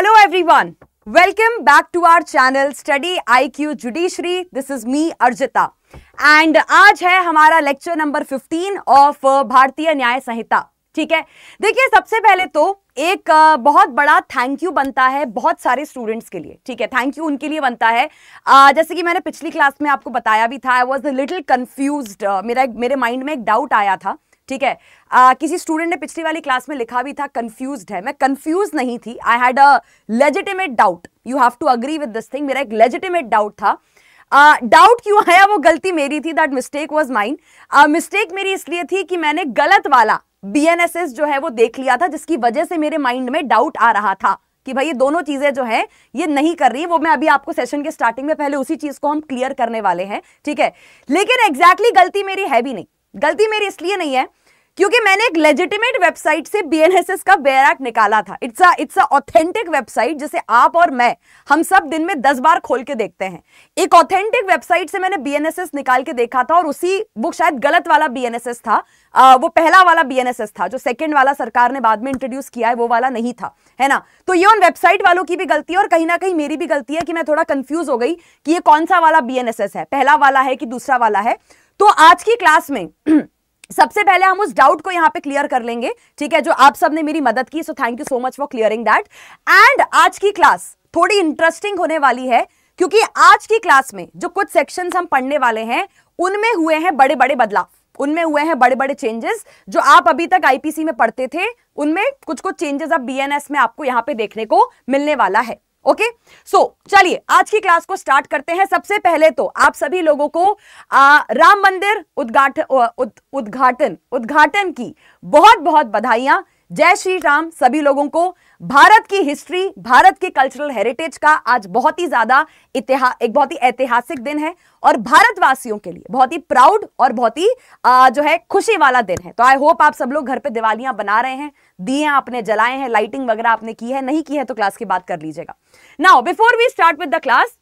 Hello everyone welcome back to our channel study IQ judiciary this is me Arjita and आज है हमारा lecture number 15 of भारतीय न्याय संहिता ठीक है देखिए सबसे पहले तो एक uh, बहुत बड़ा थैंक यू बनता है बहुत सारे स्टूडेंट्स के लिए ठीक है थैंक यू उनके लिए बनता है uh, जैसे कि मैंने पिछली क्लास में आपको बताया भी था I was a little confuse मेरा मेरे माइंड में एक डाउट आया था ठीक है आ, किसी स्टूडेंट ने पिछली वाली क्लास में लिखा भी था कंफ्यूज है मैं कंफ्यूज नहीं थी I had a legitimate doubt you have to agree with this thing मेरा एक लेजिटिमेट डाउट था डाउट uh, क्यों आया वो गलती मेरी थी that mistake was mine mistake मेरी इसलिए थी कि मैंने गलत वाला बी जो है वो देख लिया था जिसकी वजह से मेरे माइंड में डाउट आ रहा था कि भाई ये दोनों चीज़ें जो है ये नहीं कर रही वो मैं अभी आपको सेशन के स्टार्टिंग में पहले उसी चीज़ को हम क्लियर करने वाले हैं ठीक है लेकिन एग्जैक्टली exactly गलती मेरी है भी नहीं गलती मेरी इसलिए नहीं है क्योंकि मैंने एक लेजिटिमेट वेबसाइट से बीएनएसएस का एक्ट निकाला था it's it's a authentic website जिसे आप और मैं हम सब दिन में दस बार खोल के देखते हैं एक ऑथेंटिक वेबसाइट से मैंने बीएनएसएस निकाल के देखा था और उसी वो शायद गलत वाला बीएनएसएस था आ, वो पहला वाला बीएनएसएस था जो सेकेंड वाला सरकार ने बाद में इंट्रोड्यूस किया है वो वाला नहीं था है ना तो ये उन वेबसाइट वालों की भी गलती है और कहीं ना कहीं मेरी भी गलती है कि मैं थोड़ा कंफ्यूज हो गई कि ये कौन सा वाला बीएनएसएस है पहला वाला है कि दूसरा वाला है तो आज की क्लास में सबसे पहले हम उस डाउट को यहां पे क्लियर कर लेंगे ठीक है जो आप सब ने मेरी मदद की so thank you so much for clearing that and आज की क्लास थोड़ी इंटरेस्टिंग होने वाली है क्योंकि आज की क्लास में जो कुछ सेक्शंस हम पढ़ने वाले हैं उनमें हुए हैं बड़े बड़े बदलाव उनमें हुए हैं बड़े बड़े चेंजेस जो आप अभी तक आईपीसी में पढ़ते थे उनमें कुछ कुछ चेंजेस अब बीएनएस में आपको यहाँ पे देखने को मिलने वाला है ओके सो चलिए आज की क्लास को स्टार्ट करते हैं सबसे पहले तो आप सभी लोगों को आ, राम मंदिर उद्घाटन उद्घाटन उद्घाटन की बहुत बहुत बधाइयां जय श्री राम सभी लोगों को भारत की हिस्ट्री भारत के कल्चरल हेरिटेज का आज बहुत ही ज्यादा इतिहास एक बहुत ही ऐतिहासिक दिन है और भारतवासियों के लिए बहुत ही प्राउड और बहुत ही जो है खुशी वाला दिन है तो आई होप आप सब लोग घर पे दिवालियां बना रहे हैं दिए आपने जलाए हैं लाइटिंग वगैरह आपने की है नहीं की है तो क्लास की बात कर लीजिएगा now before we start with the class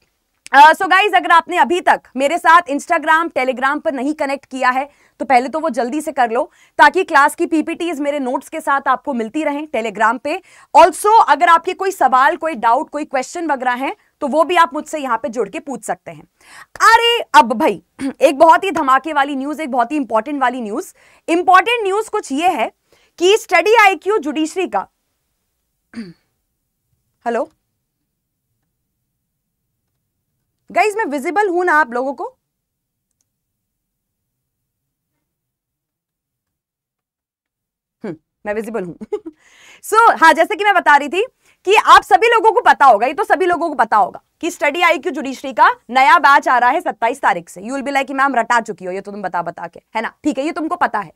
so guys अगर आपने अभी तक मेरे साथ इंस्टाग्राम टेलीग्राम पर नहीं कनेक्ट किया है तो पहले तो वो जल्दी से कर लो ताकि क्लास की पीपीटीज मेरे नोट्स के साथ आपको मिलती रहें टेलीग्राम पे ऑल्सो अगर आपके कोई सवाल कोई डाउट कोई क्वेश्चन वगैरह है तो वो भी आप मुझसे यहां पे जुड़ के पूछ सकते हैं अरे अब भाई एक बहुत ही धमाके वाली न्यूज एक बहुत ही इंपॉर्टेंट वाली न्यूज इंपॉर्टेंट न्यूज कुछ ये है कि स्टडी आईक्यू जुडिशरी का हेलो गाइज मैं विजिबल हूं ना आप लोगों को मैं विजिबल हूँ सो so, हाँ जैसे कि मैं बता रही थी कि आप सभी लोगों को पता होगा ये तो सभी लोगों को पता होगा कि स्टडी आई क्यू जुडिशरी का नया बैच आ रहा है सत्ताईस तारीख से यूल बिलाई लाइक मैम रटा चुकी हो ये तो तुम बता बता के है ना ठीक है ये तुमको पता है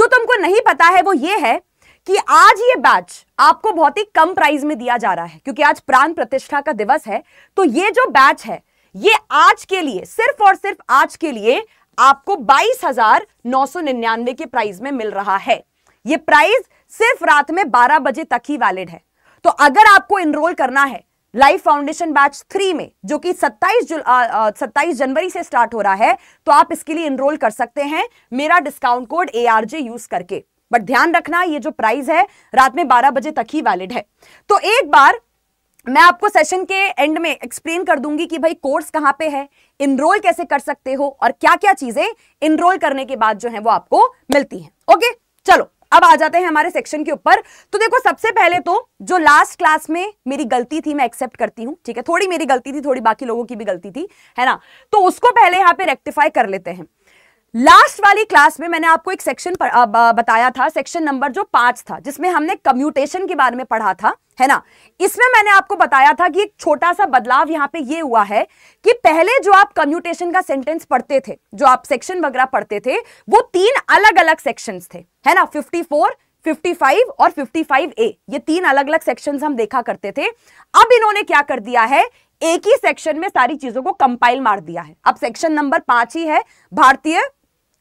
जो तुमको नहीं पता है वो ये है कि आज ये बैच आपको बहुत ही कम प्राइस में दिया जा रहा है क्योंकि आज प्राण प्रतिष्ठा का दिवस है तो ये जो बैच है ये आज के लिए सिर्फ और सिर्फ आज के लिए आपको बाईस हजार नौ सौ निन्यानवे के प्राइस में मिल रहा है ये प्राइस सिर्फ रात में 12 बजे तक ही वैलिड है तो अगर आपको इनरोल करना है लाइफ फाउंडेशन बैच थ्री में जो कि 27 जुल सत्ताईस जनवरी से स्टार्ट हो रहा है तो आप इसके लिए इनरोल कर सकते हैं मेरा डिस्काउंट कोड ए यूज करके बट ध्यान रखना ये जो प्राइस है रात में 12 बजे तक ही वैलिड है तो एक बार मैं आपको सेशन के एंड में एक्सप्लेन कर दूंगी कि भाई कोर्स कहां पे है इनरोल कैसे कर सकते हो और क्या क्या चीजें इनरोल करने के बाद जो है वो आपको मिलती हैं ओके चलो अब आ जाते हैं हमारे सेक्शन के ऊपर तो देखो सबसे पहले तो जो लास्ट क्लास में मेरी गलती थी मैं एक्सेप्ट करती हूँ ठीक है थोड़ी मेरी गलती थी थोड़ी बाकी लोगों की भी गलती थी है ना तो उसको पहले यहाँ पे रेक्टिफाई कर लेते हैं लास्ट वाली क्लास में मैंने आपको एक सेक्शन बताया था सेक्शन नंबर जो पांच था जिसमें हमने कम्यूटेशन के बारे में पढ़ा था है ना इसमें मैंने आपको बताया था कि एक छोटा सा बदलाव यहां पे ये हुआ है कि पहले जो आप कम्यूटेशन का सेंटेंस पढ़ते थे जो आप सेक्शन वगैरह पढ़ते थे वो तीन अलग अलग सेक्शंस थे है ना 54, 55 और ए ये तीन अलग अलग सेक्शंस हम देखा करते थे अब इन्होंने क्या कर दिया है एक ही सेक्शन में सारी चीजों को कंपाइल मार दिया है अब सेक्शन नंबर पांच ही है भारतीय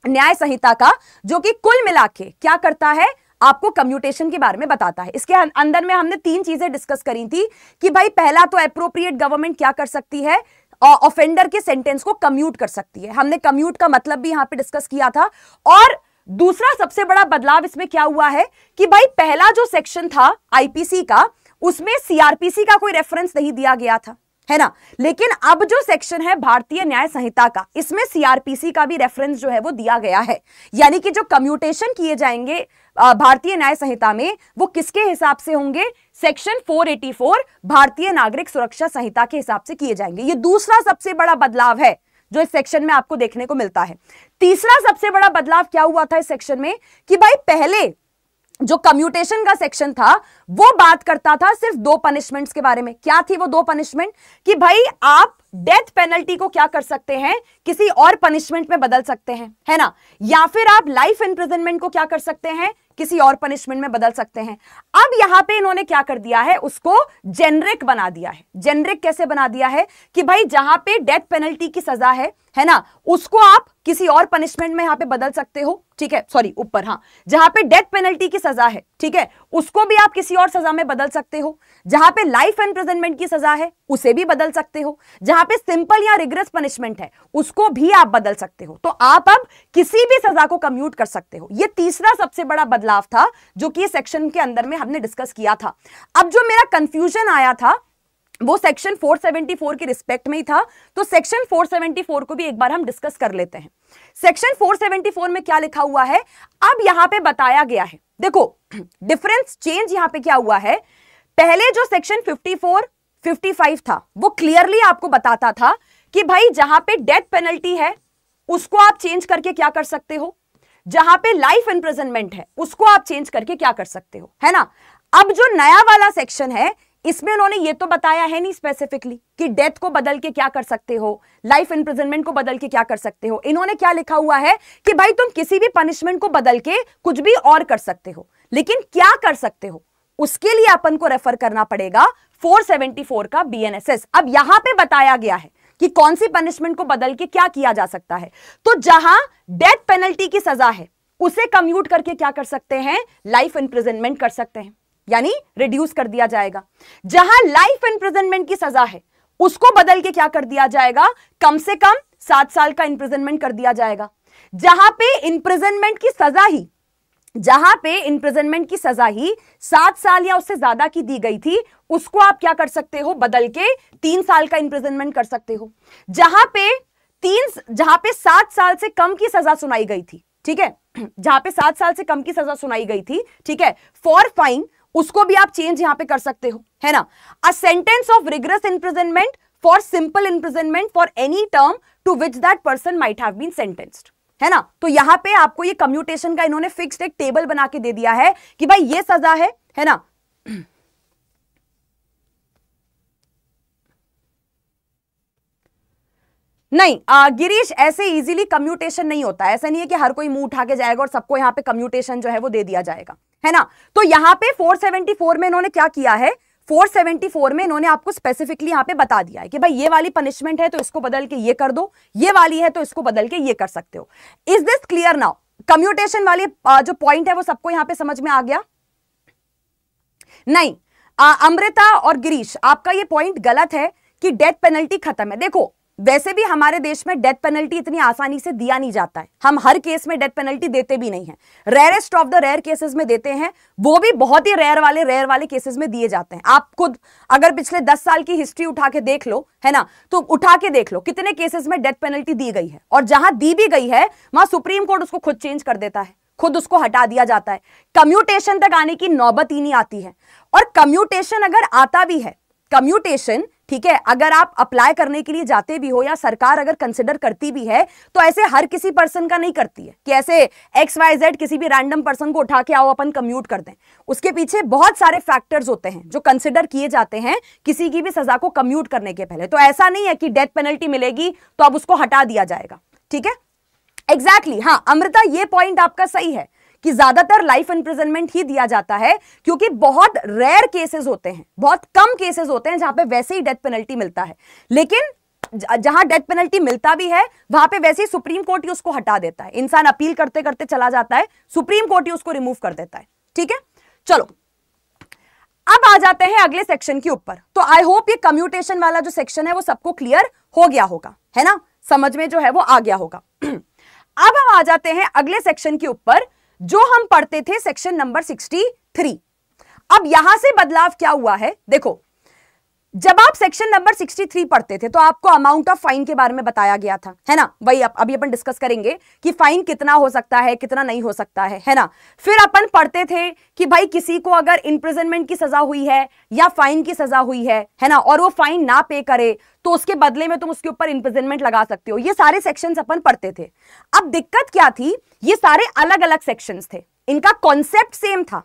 न्याय संहिता का जो कि कुल मिला के क्या करता है आपको कम्यूटेशन के बारे में बताता है इसके अं-, अंदर में हमने तीन चीजें डिस्कस करी थी कि भाई पहला तो अप्रोप्रिएट गवर्नमेंट क्या कर सकती है ऑफेंडर के सेंटेंस को कम्यूट कर सकती है हमने कम्यूट का मतलब भी यहां पे डिस्कस किया था और दूसरा सबसे बड़ा बदलाव इसमें क्या हुआ है कि भाई पहला जो सेक्शन था आईपीसी का उसमें सीआरपीसी का कोई रेफरेंस नहीं दिया गया था है ना लेकिन अब जो सेक्शन है भारतीय न्याय संहिता का इसमें सीआरपीसी का भी रेफरेंस जो है वो दिया गया है यानी कि जो कम्यूटेशन किए जाएंगे भारतीय न्याय संहिता में वो किसके हिसाब से होंगे सेक्शन 484 भारतीय नागरिक सुरक्षा संहिता के हिसाब से किए जाएंगे ये दूसरा सबसे बड़ा बदलाव है जो इस सेक्शन में आपको देखने को मिलता है तीसरा सबसे बड़ा बदलाव क्या हुआ था इस सेक्शन में कि भाई पहले जो कम्यूटेशन का सेक्शन था वो बात करता था सिर्फ दो पनिशमेंट्स के बारे में क्या थी वो दो पनिशमेंट कि भाई आप डेथ पेनल्टी को क्या कर सकते हैं किसी और पनिशमेंट में बदल सकते हैं है ना या फिर आप लाइफ इंप्रिजनमेंट को क्या कर सकते हैं किसी और पनिशमेंट में बदल सकते हैं अब यहां पे इन्होंने क्या कर दिया है उसको जेनरिक बना दिया है जेनरिक कैसे बना दिया है कि भाई जहां पे डेथ पेनल्टी की सजा है है ना उसको आप किसी और पनिशमेंट में यहाँ पे बदल सकते हो ठीक है सॉरी ऊपर हाँ जहां पे डेथ पेनल्टी की सजा है ठीक है उसको भी आप किसी और सजा में बदल सकते हो जहां पे लाइफ एंड की सजा है उसे भी बदल सकते हो जहां पे सिंपल या रिग्रेस पनिशमेंट है उसको भी आप बदल सकते हो तो आप अब किसी भी सजा को कम्यूट कर सकते हो ये तीसरा सबसे बड़ा बदलाव था जो कि सेक्शन के अंदर में हमने डिस्कस किया था अब जो मेरा कंफ्यूजन आया था वो सेक्शन 474 के रिस्पेक्ट में ही था तो सेक्शन 474 को भी एक बार हम डिस्कस कर लेते हैं सेक्शन 474 में क्या लिखा हुआ है अब यहां पे बताया गया है देखो डिफरेंस चेंज यहां पे क्या हुआ है पहले जो सेक्शन 54 55 था वो क्लियरली आपको बताता था कि भाई जहां पे डेथ पेनल्टी है उसको आप चेंज करके क्या कर सकते हो जहां पे लाइफ इंप्रेजनमेंट है उसको आप चेंज करके क्या कर सकते हो है ना अब जो नया वाला सेक्शन है इसमें उन्होंने ये तो बताया है नहीं स्पेसिफिकली कि डेथ को बदल के क्या कर सकते हो लाइफ इंप्रिजनमेंट को बदल के क्या कर सकते हो इन्होंने क्या लिखा हुआ है कि भाई तुम किसी भी पनिशमेंट को बदल के कुछ भी और कर सकते हो लेकिन क्या कर सकते हो उसके लिए अपन को रेफर करना पड़ेगा 474 का बीएनएसएस अब यहां पे बताया गया है कि कौन सी पनिशमेंट को बदल के क्या किया जा सकता है तो जहां डेथ पेनल्टी की सजा है उसे कम्यूट करके क्या कर सकते हैं लाइफ इंप्रिजनमेंट कर सकते हैं यानी रिड्यूस कर दिया जाएगा जहां लाइफ इंप्रिजनमेंट की सजा है उसको बदल के क्या कर दिया जाएगा कम से कम सात साल का इंप्रिजनमेंट कर दिया जाएगा जहां पे इंप्रिजनमेंट की सजा ही जहां पे इंप्रिजनमेंट की सजा ही सात साल या उससे ज्यादा की दी गई थी उसको आप क्या कर सकते हो बदल के तीन साल का इंप्रिजनमेंट कर सकते हो जहां पे तीन जहां पे सात साल से कम की सजा सुनाई गई थी ठीक है जहां पे सात साल से कम की सजा सुनाई गई थी ठीक है फॉर फाइन उसको भी आप चेंज यहां पे कर सकते हो है ना a sentence of rigorous imprisonment for simple imprisonment for any term to which that person might have been sentenced है ना तो यहां पे आपको ये कम्यूटेशन का इन्होंने फिक्स्ड एक टेबल बना के दे दिया है कि भाई ये सजा है है ना नहीं आ, गिरीश ऐसे इजीली कम्यूटेशन नहीं होता ऐसा नहीं है कि हर कोई मुंह उठा के जाएगा और सबको यहां पे कम्यूटेशन जो है वो दे दिया जाएगा है ना तो यहाँ पे 474 में इन्होंने क्या किया है 474 में इन्होंने आपको स्पेसिफिकली यहाँ पे बता दिया है कि भाई ये वाली पनिशमेंट है तो इसको बदल के ये कर दो ये वाली है तो इसको बदल के ये कर सकते हो is this clear now commutation वाले जो पॉइंट है वो सबको यहाँ पे समझ में आ गया नहीं अमृता और गिरीश आपका ये पॉइंट गलत है कि डेथ पेनल्टी खत्म है देखो वैसे भी हमारे देश में डेथ पेनल्टी इतनी आसानी से दिया नहीं जाता है हम हर केस में डेथ पेनल्टी देते भी नहीं है rarest of the rare cases में देते हैं वो भी बहुत ही रेयर वाले रेयर वाले केसेस में दिए जाते हैं आप खुद अगर पिछले दस साल की हिस्ट्री उठा के देख लो है ना तो उठा के देख लो कितने केसेस में डेथ पेनल्टी दी गई है और जहां दी भी गई है वहां सुप्रीम कोर्ट उसको खुद चेंज कर देता है खुद उसको हटा दिया जाता है कम्यूटेशन तक आने की नौबत ही नहीं आती है और कम्यूटेशन अगर आता भी है कम्यूटेशन ठीक है अगर आप अप्लाई करने के लिए जाते भी हो या सरकार अगर कंसिडर करती भी है तो ऐसे हर किसी पर्सन का नहीं करती है कि ऐसे एक्स वाई जेड किसी भी रैंडम पर्सन को उठा के आओ अपन कम्यूट कर दें उसके पीछे बहुत सारे फैक्टर्स होते हैं जो कंसिडर किए जाते हैं किसी की भी सजा को कम्यूट करने के पहले तो ऐसा नहीं है कि डेथ पेनल्टी मिलेगी तो अब उसको हटा दिया जाएगा ठीक है एग्जैक्टली exactly, हाँ अमृता ये पॉइंट आपका सही है कि ज्यादातर लाइफ इंप्रिजनमेंट ही दिया जाता है क्योंकि बहुत रेयर केसेस होते हैं बहुत कम केसेस होते हैं जहां पे वैसे ही डेथ पेनल्टी मिलता है लेकिन जहां डेथ पेनल्टी मिलता भी है वहां पे वैसे ही सुप्रीम कोर्ट ही उसको हटा देता है इंसान अपील करते करते चला जाता है सुप्रीम कोर्ट ही उसको रिमूव कर देता है ठीक है चलो अब आ जाते हैं अगले सेक्शन के ऊपर तो आई होप ये कम्यूटेशन वाला जो सेक्शन है वो सबको क्लियर हो गया होगा है ना समझ में जो है वो आ गया होगा अब हम आ जाते हैं अगले सेक्शन के ऊपर जो हम पढ़ते थे सेक्शन नंबर 63 अब यहां से बदलाव क्या हुआ है देखो जब आप सेक्शन नंबर 63 पढ़ते थे तो आपको अमाउंट ऑफ फाइन के बारे में बताया गया था है ना वही अब अभी अपन डिस्कस करेंगे कि फाइन कितना हो सकता है कितना नहीं हो सकता है है ना फिर अपन पढ़ते थे कि भाई किसी को अगर इंप्रिजनमेंट की सजा हुई है या फाइन की सजा हुई है है ना और वो फाइन ना पे करे तो उसके बदले में तुम उसके ऊपर इंप्रिजनमेंट लगा सकते हो ये सारे सेक्शन अपन पढ़ते थे अब दिक्कत क्या थी ये सारे अलग अलग सेक्शन थे इनका कॉन्सेप्ट सेम था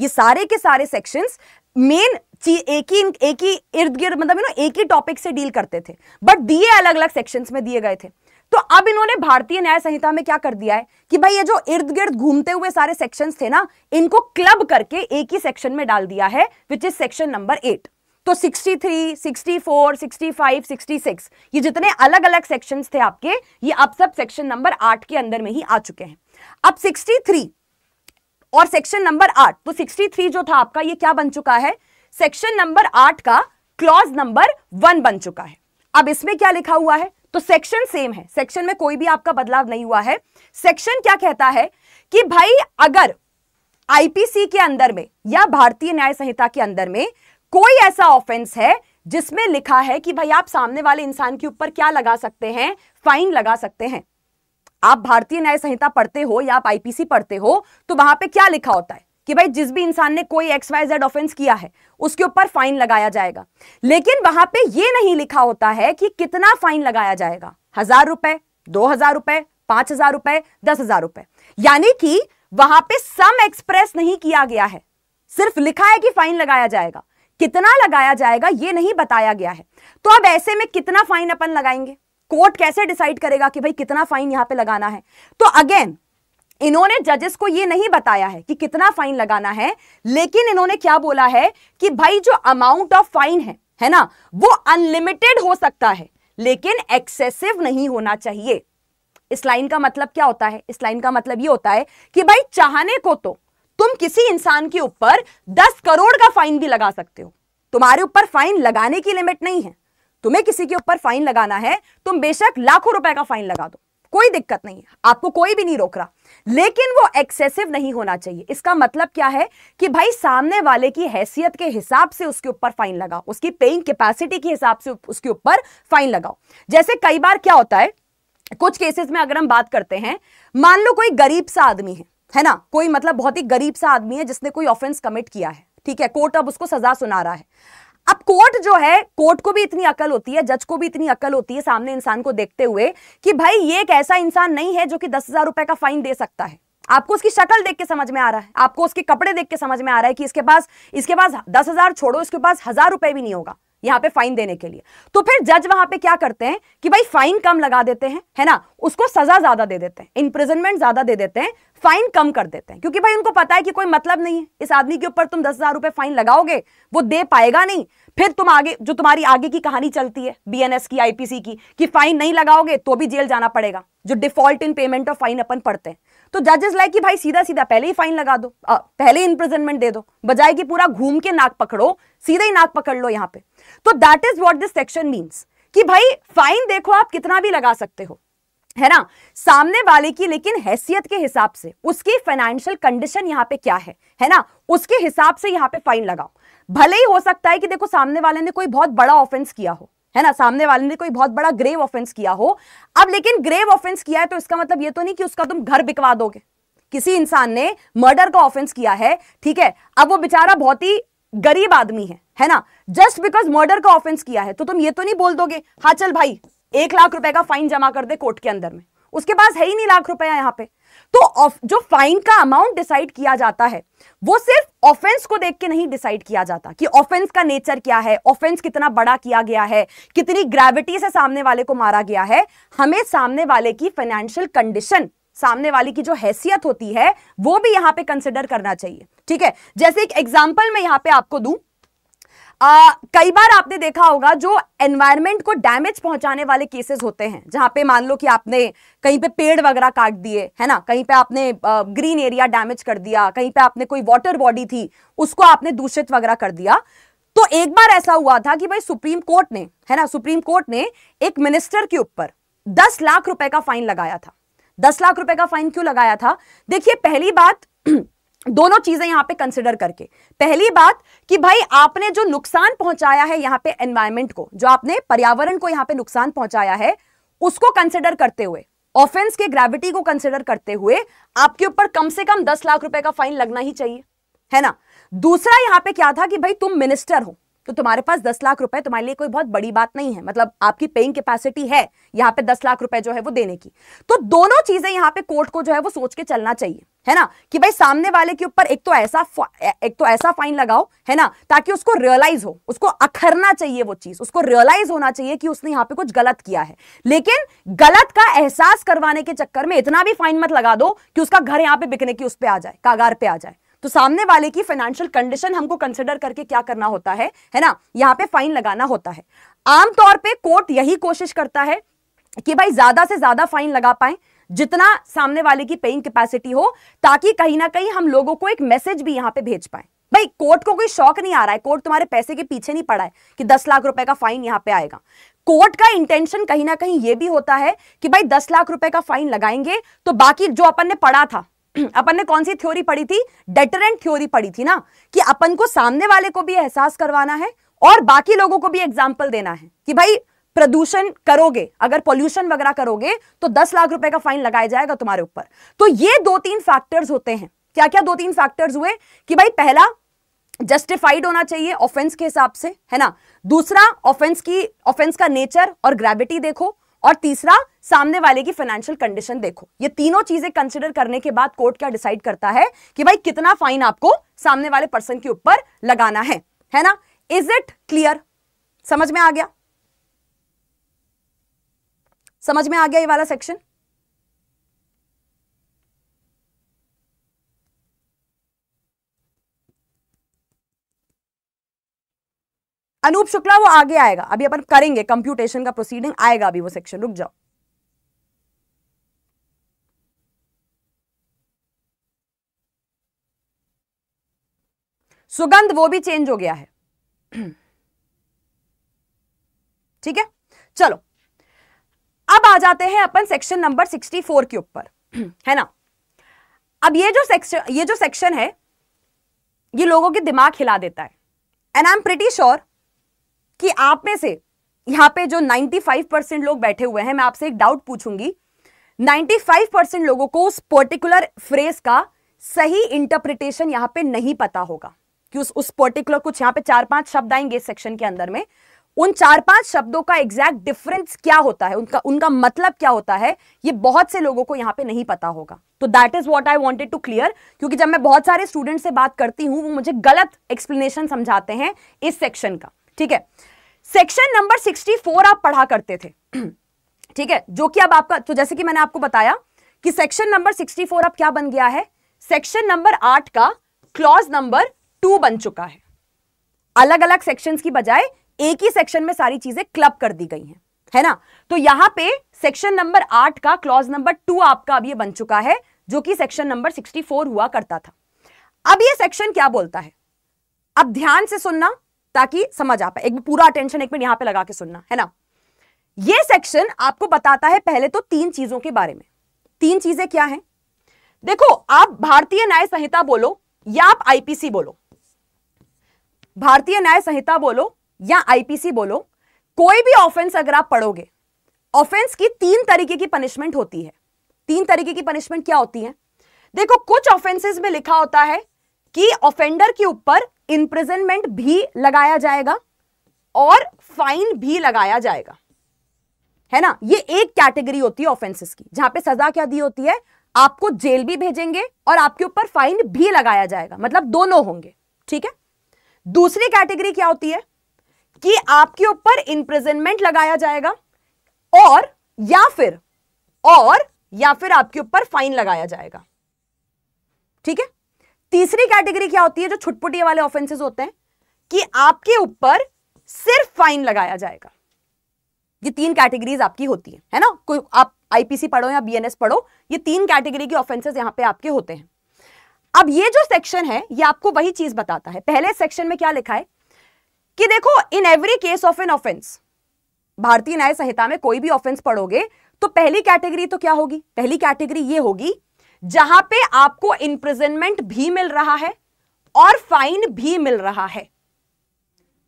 ये सारे के सारे सेक्शंस मेन एक ही एक ही इर्द गिर्द मतलब यू नो एक ही टॉपिक से डील करते थे बट दिए अलग अलग सेक्शंस में दिए गए थे तो अब इन्होंने भारतीय न्याय संहिता में क्या कर दिया है कि भाई ये जो इर्द गिर्द घूमते हुए सारे सेक्शंस थे ना इनको क्लब करके एक ही सेक्शन में डाल दिया है which is section number eight तो 63, 64, 65, 66 ये जितने अलग अलग सेक्शंस थे आपके ये अब सब सेक्शन नंबर आठ के अंदर में ही आ चुके हैं अब 63 और सेक्शन नंबर आठ तो 63 जो था आपका ये क्या बन चुका है सेक्शन नंबर आठ का क्लॉज नंबर वन बन चुका है अब इसमें क्या लिखा हुआ है तो सेक्शन सेम है सेक्शन में कोई भी आपका बदलाव नहीं हुआ है सेक्शन क्या कहता है कि भाई अगर आईपीसी के अंदर में या भारतीय न्याय संहिता के अंदर में कोई ऐसा ऑफेंस है जिसमें लिखा है कि भाई आप सामने वाले इंसान के ऊपर क्या लगा सकते हैं फाइन लगा सकते हैं आप भारतीय न्याय संहिता पढ़ते हो या आप आईपीसी पढ़ते हो तो वहां पे क्या लिखा होता है कि भाई जिस भी इंसान ने कोई एक्स वाई जेड ऑफेंस किया है उसके ऊपर फाइन लगाया जाएगा लेकिन वहां पे ये नहीं लिखा होता है कि कितना फाइन लगाया जाएगा हजार रुपए दो हजार रुपए पांच हजार रुपए दस हजार रुपए यानी कि वहां पे सम एक्सप्रेस नहीं किया गया है सिर्फ लिखा है कि फाइन लगाया जाएगा कितना लगाया जाएगा ये नहीं बताया गया है तो अब ऐसे में कितना फाइन अपन लगाएंगे कोर्ट कैसे डिसाइड करेगा कि भाई कितना फाइन यहां पे लगाना है तो अगेन इन्होंने जजेस को यह नहीं बताया है कि कितना फाइन लगाना है लेकिन इन्होंने क्या बोला है कि भाई जो अमाउंट ऑफ फाइन है है ना वो अनलिमिटेड हो सकता है लेकिन एक्सेसिव नहीं होना चाहिए इस लाइन का मतलब क्या होता है इस लाइन का मतलब ये होता है कि भाई चाहने को तो तुम किसी इंसान के ऊपर दस करोड़ का फाइन भी लगा सकते हो तुम्हारे ऊपर फाइन लगाने की लिमिट नहीं है तुम्हें किसी के ऊपर फाइन लगाना है तुम बेशक लाखों रुपए का फाइन लगा दो कोई दिक्कत नहीं है आपको कोई भी नहीं रोक रहा लेकिन वो एक्सेसिव नहीं होना चाहिए इसका मतलब क्या है कि भाई सामने वाले की हैसियत के हिसाब से उसके ऊपर फाइन लगाओ उसकी पेइंग कैपेसिटी के हिसाब से उसके ऊपर फाइन लगाओ जैसे कई बार क्या होता है कुछ केसेस में अगर हम बात करते हैं मान लो कोई गरीब सा आदमी है है ना कोई मतलब बहुत ही गरीब सा आदमी है जिसने कोई ऑफेंस कमिट किया है ठीक है कोर्ट अब उसको सजा सुना रहा है अब कोर्ट जो है कोर्ट को भी इतनी अकल होती है जज को भी इतनी अकल होती है सामने इंसान को देखते हुए कि भाई ये एक ऐसा इंसान नहीं है जो कि दस हजार रुपए का फाइन दे सकता है आपको उसकी शक्ल देख के समझ में आ रहा है आपको उसके कपड़े देख के समझ में आ रहा है कि इसके पास इसके पास दस हजार छोड़ो इसके पास हजार रुपए भी नहीं होगा यहाँ पे फाइन देने के लिए तो फिर जज वहां पे क्या करते हैं कि भाई फाइन कम लगा देते हैं है ना उसको सजा ज्यादा दे देते हैं इंप्रिजनमेंट ज्यादा दे देते हैं फाइन कम कर देते हैं क्योंकि भाई उनको पता है कि कोई मतलब नहीं है इस आदमी के ऊपर तुम दस हजार रुपए फाइन लगाओगे वो दे पाएगा नहीं फिर तुम आगे जो तुम्हारी आगे की कहानी चलती है बीएनएस की आईपीसी की कि फाइन नहीं लगाओगे तो भी जेल जाना पड़ेगा जो default in payment of fine अपन पड़ते हैं तो जजेस लाइक कि भाई सीधा सीधा पहले ही फाइन लगा दो आ, पहले ही इंप्रिजनमेंट दे दो बजाय कि पूरा घूम के नाक पकड़ो सीधे ही नाक पकड़ लो यहां पे तो that is what this section means कि भाई फाइन देखो आप कितना भी लगा सकते हो है ना सामने वाले की लेकिन हैसियत के हिसाब से उसकी फाइनेंशियल कंडीशन यहाँ पे क्या है है ना उसके हिसाब से यहाँ पे फाइन लगाओ भले ही हो सकता है कि देखो सामने वाले ने कोई बहुत बड़ा ऑफेंस किया हो है ना सामने वाले ने कोई बहुत बड़ा ग्रेव ऑफेंस किया हो अब लेकिन ग्रेव ऑफेंस किया है तो इसका मतलब ये तो नहीं कि उसका तुम घर बिकवा दोगे किसी इंसान ने मर्डर का ऑफेंस किया है ठीक है अब वो बेचारा बहुत ही गरीब आदमी है है ना जस्ट बिकॉज मर्डर का ऑफेंस किया है तो तुम ये तो नहीं बोल दोगे हाँ चल भाई एक लाख रुपए का फाइन जमा कर दे कोर्ट के अंदर में उसके पास है ही नहीं लाख रुपया यहाँ पे तो जो फाइन का अमाउंट डिसाइड किया जाता है वो सिर्फ ऑफेंस को देख के नहीं डिसाइड किया जाता कि ऑफेंस का नेचर क्या है ऑफेंस कितना बड़ा किया गया है कितनी ग्रेविटी से सामने वाले को मारा गया है हमें सामने वाले की फाइनेंशियल कंडीशन सामने वाले की जो हैसियत होती है वो भी यहां पे कंसिडर करना चाहिए ठीक है जैसे एक एग्जाम्पल मैं यहां पर आपको दू आ, कई बार आपने देखा होगा जो एनवायरमेंट को डैमेज पहुंचाने वाले केसेस होते हैं जहां पे मान लो कि आपने कहीं पे पेड़ वगैरह काट दिए है ना कहीं पे आपने आ, ग्रीन एरिया डैमेज कर दिया कहीं पे आपने कोई वाटर बॉडी थी उसको आपने दूषित वगैरह कर दिया तो एक बार ऐसा हुआ था कि भाई सुप्रीम कोर्ट ने है ना सुप्रीम कोर्ट ने एक मिनिस्टर के ऊपर दस लाख रुपए का फाइन लगाया था दस लाख रुपए का फाइन क्यों लगाया था देखिए पहली बात दोनों चीजें यहां पे कंसिडर करके पहली बात कि भाई आपने जो नुकसान पहुंचाया है यहां पे एनवायरमेंट को जो आपने पर्यावरण को यहां पे नुकसान पहुंचाया है उसको कंसिडर करते हुए ऑफेंस के ग्रेविटी को कंसिडर करते हुए आपके ऊपर कम से कम दस लाख रुपए का फाइन लगना ही चाहिए है ना दूसरा यहां पे क्या था कि भाई तुम मिनिस्टर हो तो तुम्हारे पास दस लाख रुपए तुम्हारे लिए कोई बहुत बड़ी बात नहीं है मतलब आपकी पेइंग कैपेसिटी है यहाँ पे दस लाख रुपए जो है वो देने की तो दोनों चीजें यहाँ पे कोर्ट को जो है वो सोच के चलना चाहिए है ना कि भाई सामने वाले के ऊपर एक तो ऐसा एक तो ऐसा फाइन लगाओ है ना ताकि उसको रियलाइज हो उसको अखरना चाहिए वो चीज उसको रियलाइज होना चाहिए कि उसने यहाँ पे कुछ गलत किया है लेकिन गलत का एहसास करवाने के चक्कर में इतना भी फाइन मत लगा दो कि उसका घर यहाँ पे बिकने की उस पर आ जाए कागार पे आ जाए तो सामने वाले की फाइनेंशियल कंडीशन हमको कंसिडर करके क्या करना होता है है ना यहाँ पे फाइन लगाना होता है आमतौर पे कोर्ट यही कोशिश करता है कि भाई ज्यादा से ज्यादा फाइन लगा पाए जितना सामने वाले की पेइंग कैपेसिटी हो ताकि कहीं ना कहीं हम लोगों को एक मैसेज भी यहाँ पे भेज पाए भाई कोर्ट को कोई शौक नहीं आ रहा है कोर्ट तुम्हारे पैसे के पीछे नहीं पड़ा है कि दस लाख रुपए का फाइन यहाँ पे आएगा कोर्ट का इंटेंशन कहीं ना कहीं ये भी होता है कि भाई दस लाख रुपए का फाइन लगाएंगे तो बाकी जो अपन ने पढ़ा था अपन ने कौन सी थ्योरी पढ़ी थी डेटरेंट थ्योरी पढ़ी थी ना कि अपन को सामने वाले को भी एहसास करवाना है और बाकी लोगों को भी एग्जाम्पल देना है कि भाई प्रदूषण करोगे अगर पॉल्यूशन वगैरह करोगे तो दस लाख रुपए का फाइन लगाया जाएगा तुम्हारे ऊपर तो ये दो तीन फैक्टर्स होते हैं क्या क्या दो तीन फैक्टर्स हुए कि भाई पहला जस्टिफाइड होना चाहिए ऑफेंस के हिसाब से है ना दूसरा ऑफेंस की ऑफेंस का नेचर और ग्रेविटी देखो और तीसरा सामने वाले की फाइनेंशियल कंडीशन देखो ये तीनों चीजें कंसिडर करने के बाद कोर्ट क्या डिसाइड करता है कि भाई कितना फाइन आपको सामने वाले पर्सन के ऊपर लगाना है है ना इज इट क्लियर समझ में आ गया समझ में आ गया ये वाला सेक्शन अनूप शुक्ला वो आगे आएगा अभी अपन करेंगे कंप्यूटेशन का प्रोसीडिंग आएगा अभी वो सेक्शन रुक जाओ सुगंध वो भी चेंज हो गया है ठीक है चलो अब आ जाते हैं अपन सेक्शन नंबर 64 के ऊपर है ना अब ये जो सेक्शन ये जो सेक्शन है ये लोगों के दिमाग हिला देता है and I am pretty sure कि आप में से यहाँ पे जो 95 परसेंट लोग बैठे हुए हैं मैं आपसे एक डाउट पूछूंगी 95 परसेंट लोगों को उस पर्टिकुलर फ्रेज का सही इंटरप्रिटेशन यहाँ पे नहीं पता होगा कि उस उस पर्टिकुलर कुछ यहाँ पे चार पांच शब्द आएंगे सेक्शन के अंदर में उन चार पांच शब्दों का एग्जैक्ट डिफरेंस क्या होता है उनका उनका मतलब क्या होता है ये बहुत से लोगों को यहाँ पे नहीं पता होगा तो that is what I wanted to clear क्योंकि जब मैं बहुत सारे स्टूडेंट से बात करती हूँ वो मुझे गलत एक्सप्लेनेशन समझाते हैं इस सेक्शन का ठीक है सेक्शन नंबर 64 आप पढ़ा करते थे ठीक है जो कि अब आपका तो जैसे कि मैंने आपको बताया कि सेक्शन नंबर 64 अब क्या बन गया है सेक्शन नंबर आठ का क्लॉज नंबर टू बन चुका है अलग अलग सेक्शंस की बजाय एक ही सेक्शन में सारी चीजें क्लब कर दी गई हैं है ना तो यहां पे सेक्शन नंबर आठ का क्लॉज नंबर टू आपका अब ये बन चुका है जो कि सेक्शन नंबर सिक्सटी फोर हुआ करता था अब ये सेक्शन क्या बोलता है अब ध्यान से सुनना ताकि समझ आ पाए एक पूरा अटेंशन एक मिनट यहां पे लगा के सुनना है ना ये सेक्शन आपको बताता है पहले तो तीन चीजों के बारे में तीन चीजें क्या हैं देखो आप भारतीय न्याय संहिता बोलो या आप आईपीसी बोलो भारतीय न्याय संहिता बोलो या आईपीसी बोलो कोई भी ऑफेंस अगर आप पढ़ोगे ऑफेंस की तीन तरीके की पनिशमेंट होती है तीन तरीके की पनिशमेंट क्या होती है देखो कुछ ऑफेंसेस में लिखा होता है कि ऑफेंडर के ऊपर इंप्रिजनमेंट भी लगाया जाएगा और फाइन भी लगाया जाएगा है ना ये एक कैटेगरी होती है ऑफेंसेस की जहां पे सजा क्या दी होती है आपको जेल भी भेजेंगे और आपके ऊपर फाइन भी लगाया जाएगा मतलब दोनों होंगे ठीक है दूसरी कैटेगरी क्या होती है कि आपके ऊपर इंप्रिजनमेंट लगाया जाएगा और या फिर और या फिर आपके ऊपर फाइन लगाया जाएगा ठीक है तीसरी कैटेगरी क्या होती है जो छुटपुटिया वाले ऑफेंसेस होते हैं कि आपके ऊपर सिर्फ फाइन लगाया जाएगा ये तीन कैटेगरीज आपकी होती है है ना कोई आप आईपीसी पढ़ो या बीएनएस पढ़ो ये तीन कैटेगरी के ऑफेंसेस यहां पे आपके होते हैं अब ये जो सेक्शन है ये आपको वही चीज बताता है पहले सेक्शन में क्या लिखा है कि देखो in every case of an offence Bharatiya Nyaya संहिता में कोई भी ऑफेंस पढ़ोगे तो पहली कैटेगरी तो क्या होगी पहली कैटेगरी ये होगी जहां पे आपको इंप्रिजनमेंट भी मिल रहा है और फाइन भी मिल रहा है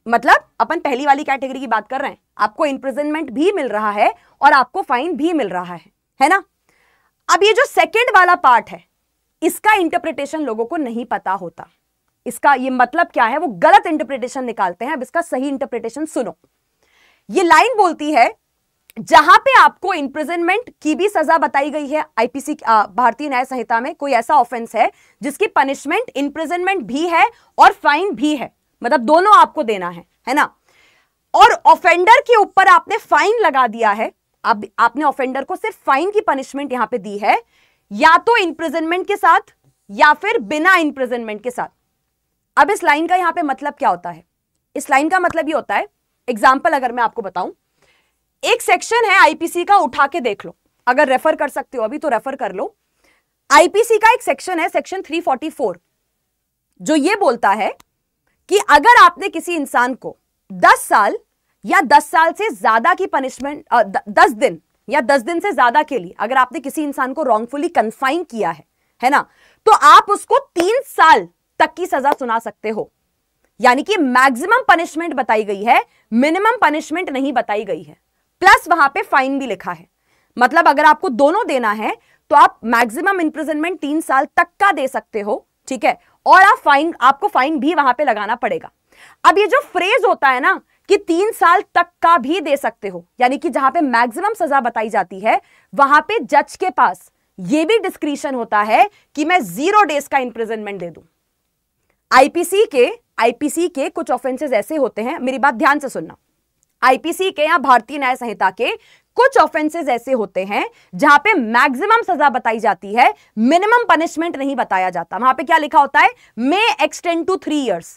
मतलब अपन पहली वाली कैटेगरी की बात कर रहे हैं आपको इंप्रिजनमेंट भी मिल रहा है और आपको फाइन भी मिल रहा है है ना अब ये जो सेकेंड वाला पार्ट है इसका इंटरप्रिटेशन लोगों को नहीं पता होता इसका ये मतलब क्या है वो गलत इंटरप्रिटेशन निकालते हैं अब इसका सही इंटरप्रिटेशन सुनो ये लाइन बोलती है जहां पे आपको इंप्रिजनमेंट की भी सजा बताई गई है आईपीसी भारतीय न्याय संहिता में कोई ऐसा ऑफेंस है जिसकी पनिशमेंट इंप्रिजनमेंट भी है और फाइन भी है मतलब दोनों आपको देना है है ना और ऑफेंडर के ऊपर आपने फाइन लगा दिया है आप, आपने ऑफेंडर को सिर्फ फाइन की पनिशमेंट यहां पे दी है या तो इंप्रिजनमेंट के साथ या फिर बिना इंप्रिजनमेंट के साथ अब इस लाइन का यहां पे मतलब क्या होता है इस लाइन का मतलब ये होता है एग्जाम्पल अगर मैं आपको बताऊं एक सेक्शन है आईपीसी का उठा के देख लो अगर रेफर कर सकते हो अभी तो रेफर कर लो आईपीसी का एक सेक्शन है सेक्शन 344 जो ये बोलता है कि अगर आपने किसी इंसान को 10 साल या 10 साल से ज्यादा की पनिशमेंट दस दिन या 10 दिन से ज्यादा के लिए अगर आपने किसी इंसान को रॉन्गफुली कन्फाइन किया है है ना तो आप उसको तीन साल तक की सजा सुना सकते हो यानी कि मैक्सिमम पनिशमेंट बताई गई है मिनिमम पनिशमेंट नहीं बताई गई है प्लस वहां पे फाइन भी लिखा है मतलब अगर आपको दोनों देना है तो आप मैक्सिमम इंप्रिजनमेंट तीन साल तक का दे सकते हो ठीक है और आप फाइन आपको फाइन भी वहां पे लगाना पड़ेगा अब ये जो फ्रेज होता है ना कि तीन साल तक का भी दे सकते हो यानी कि जहां पे मैक्सिमम सजा बताई जाती है वहां पे जज के पास ये भी डिस्क्रिशन होता है कि मैं जीरो डेज का इंप्रिजनमेंट दे दूं आईपीसी के आईपीसी के कुछ ऑफेंसेस ऐसे होते हैं मेरी बात ध्यान से सुनना आईपीसी के या भारतीय न्याय संहिता के कुछ ऑफेंसेस ऐसे होते हैं जहां पे मैक्सिमम सजा बताई जाती है मिनिमम पनिशमेंट नहीं बताया जाता वहां पे क्या लिखा होता है may extend to three years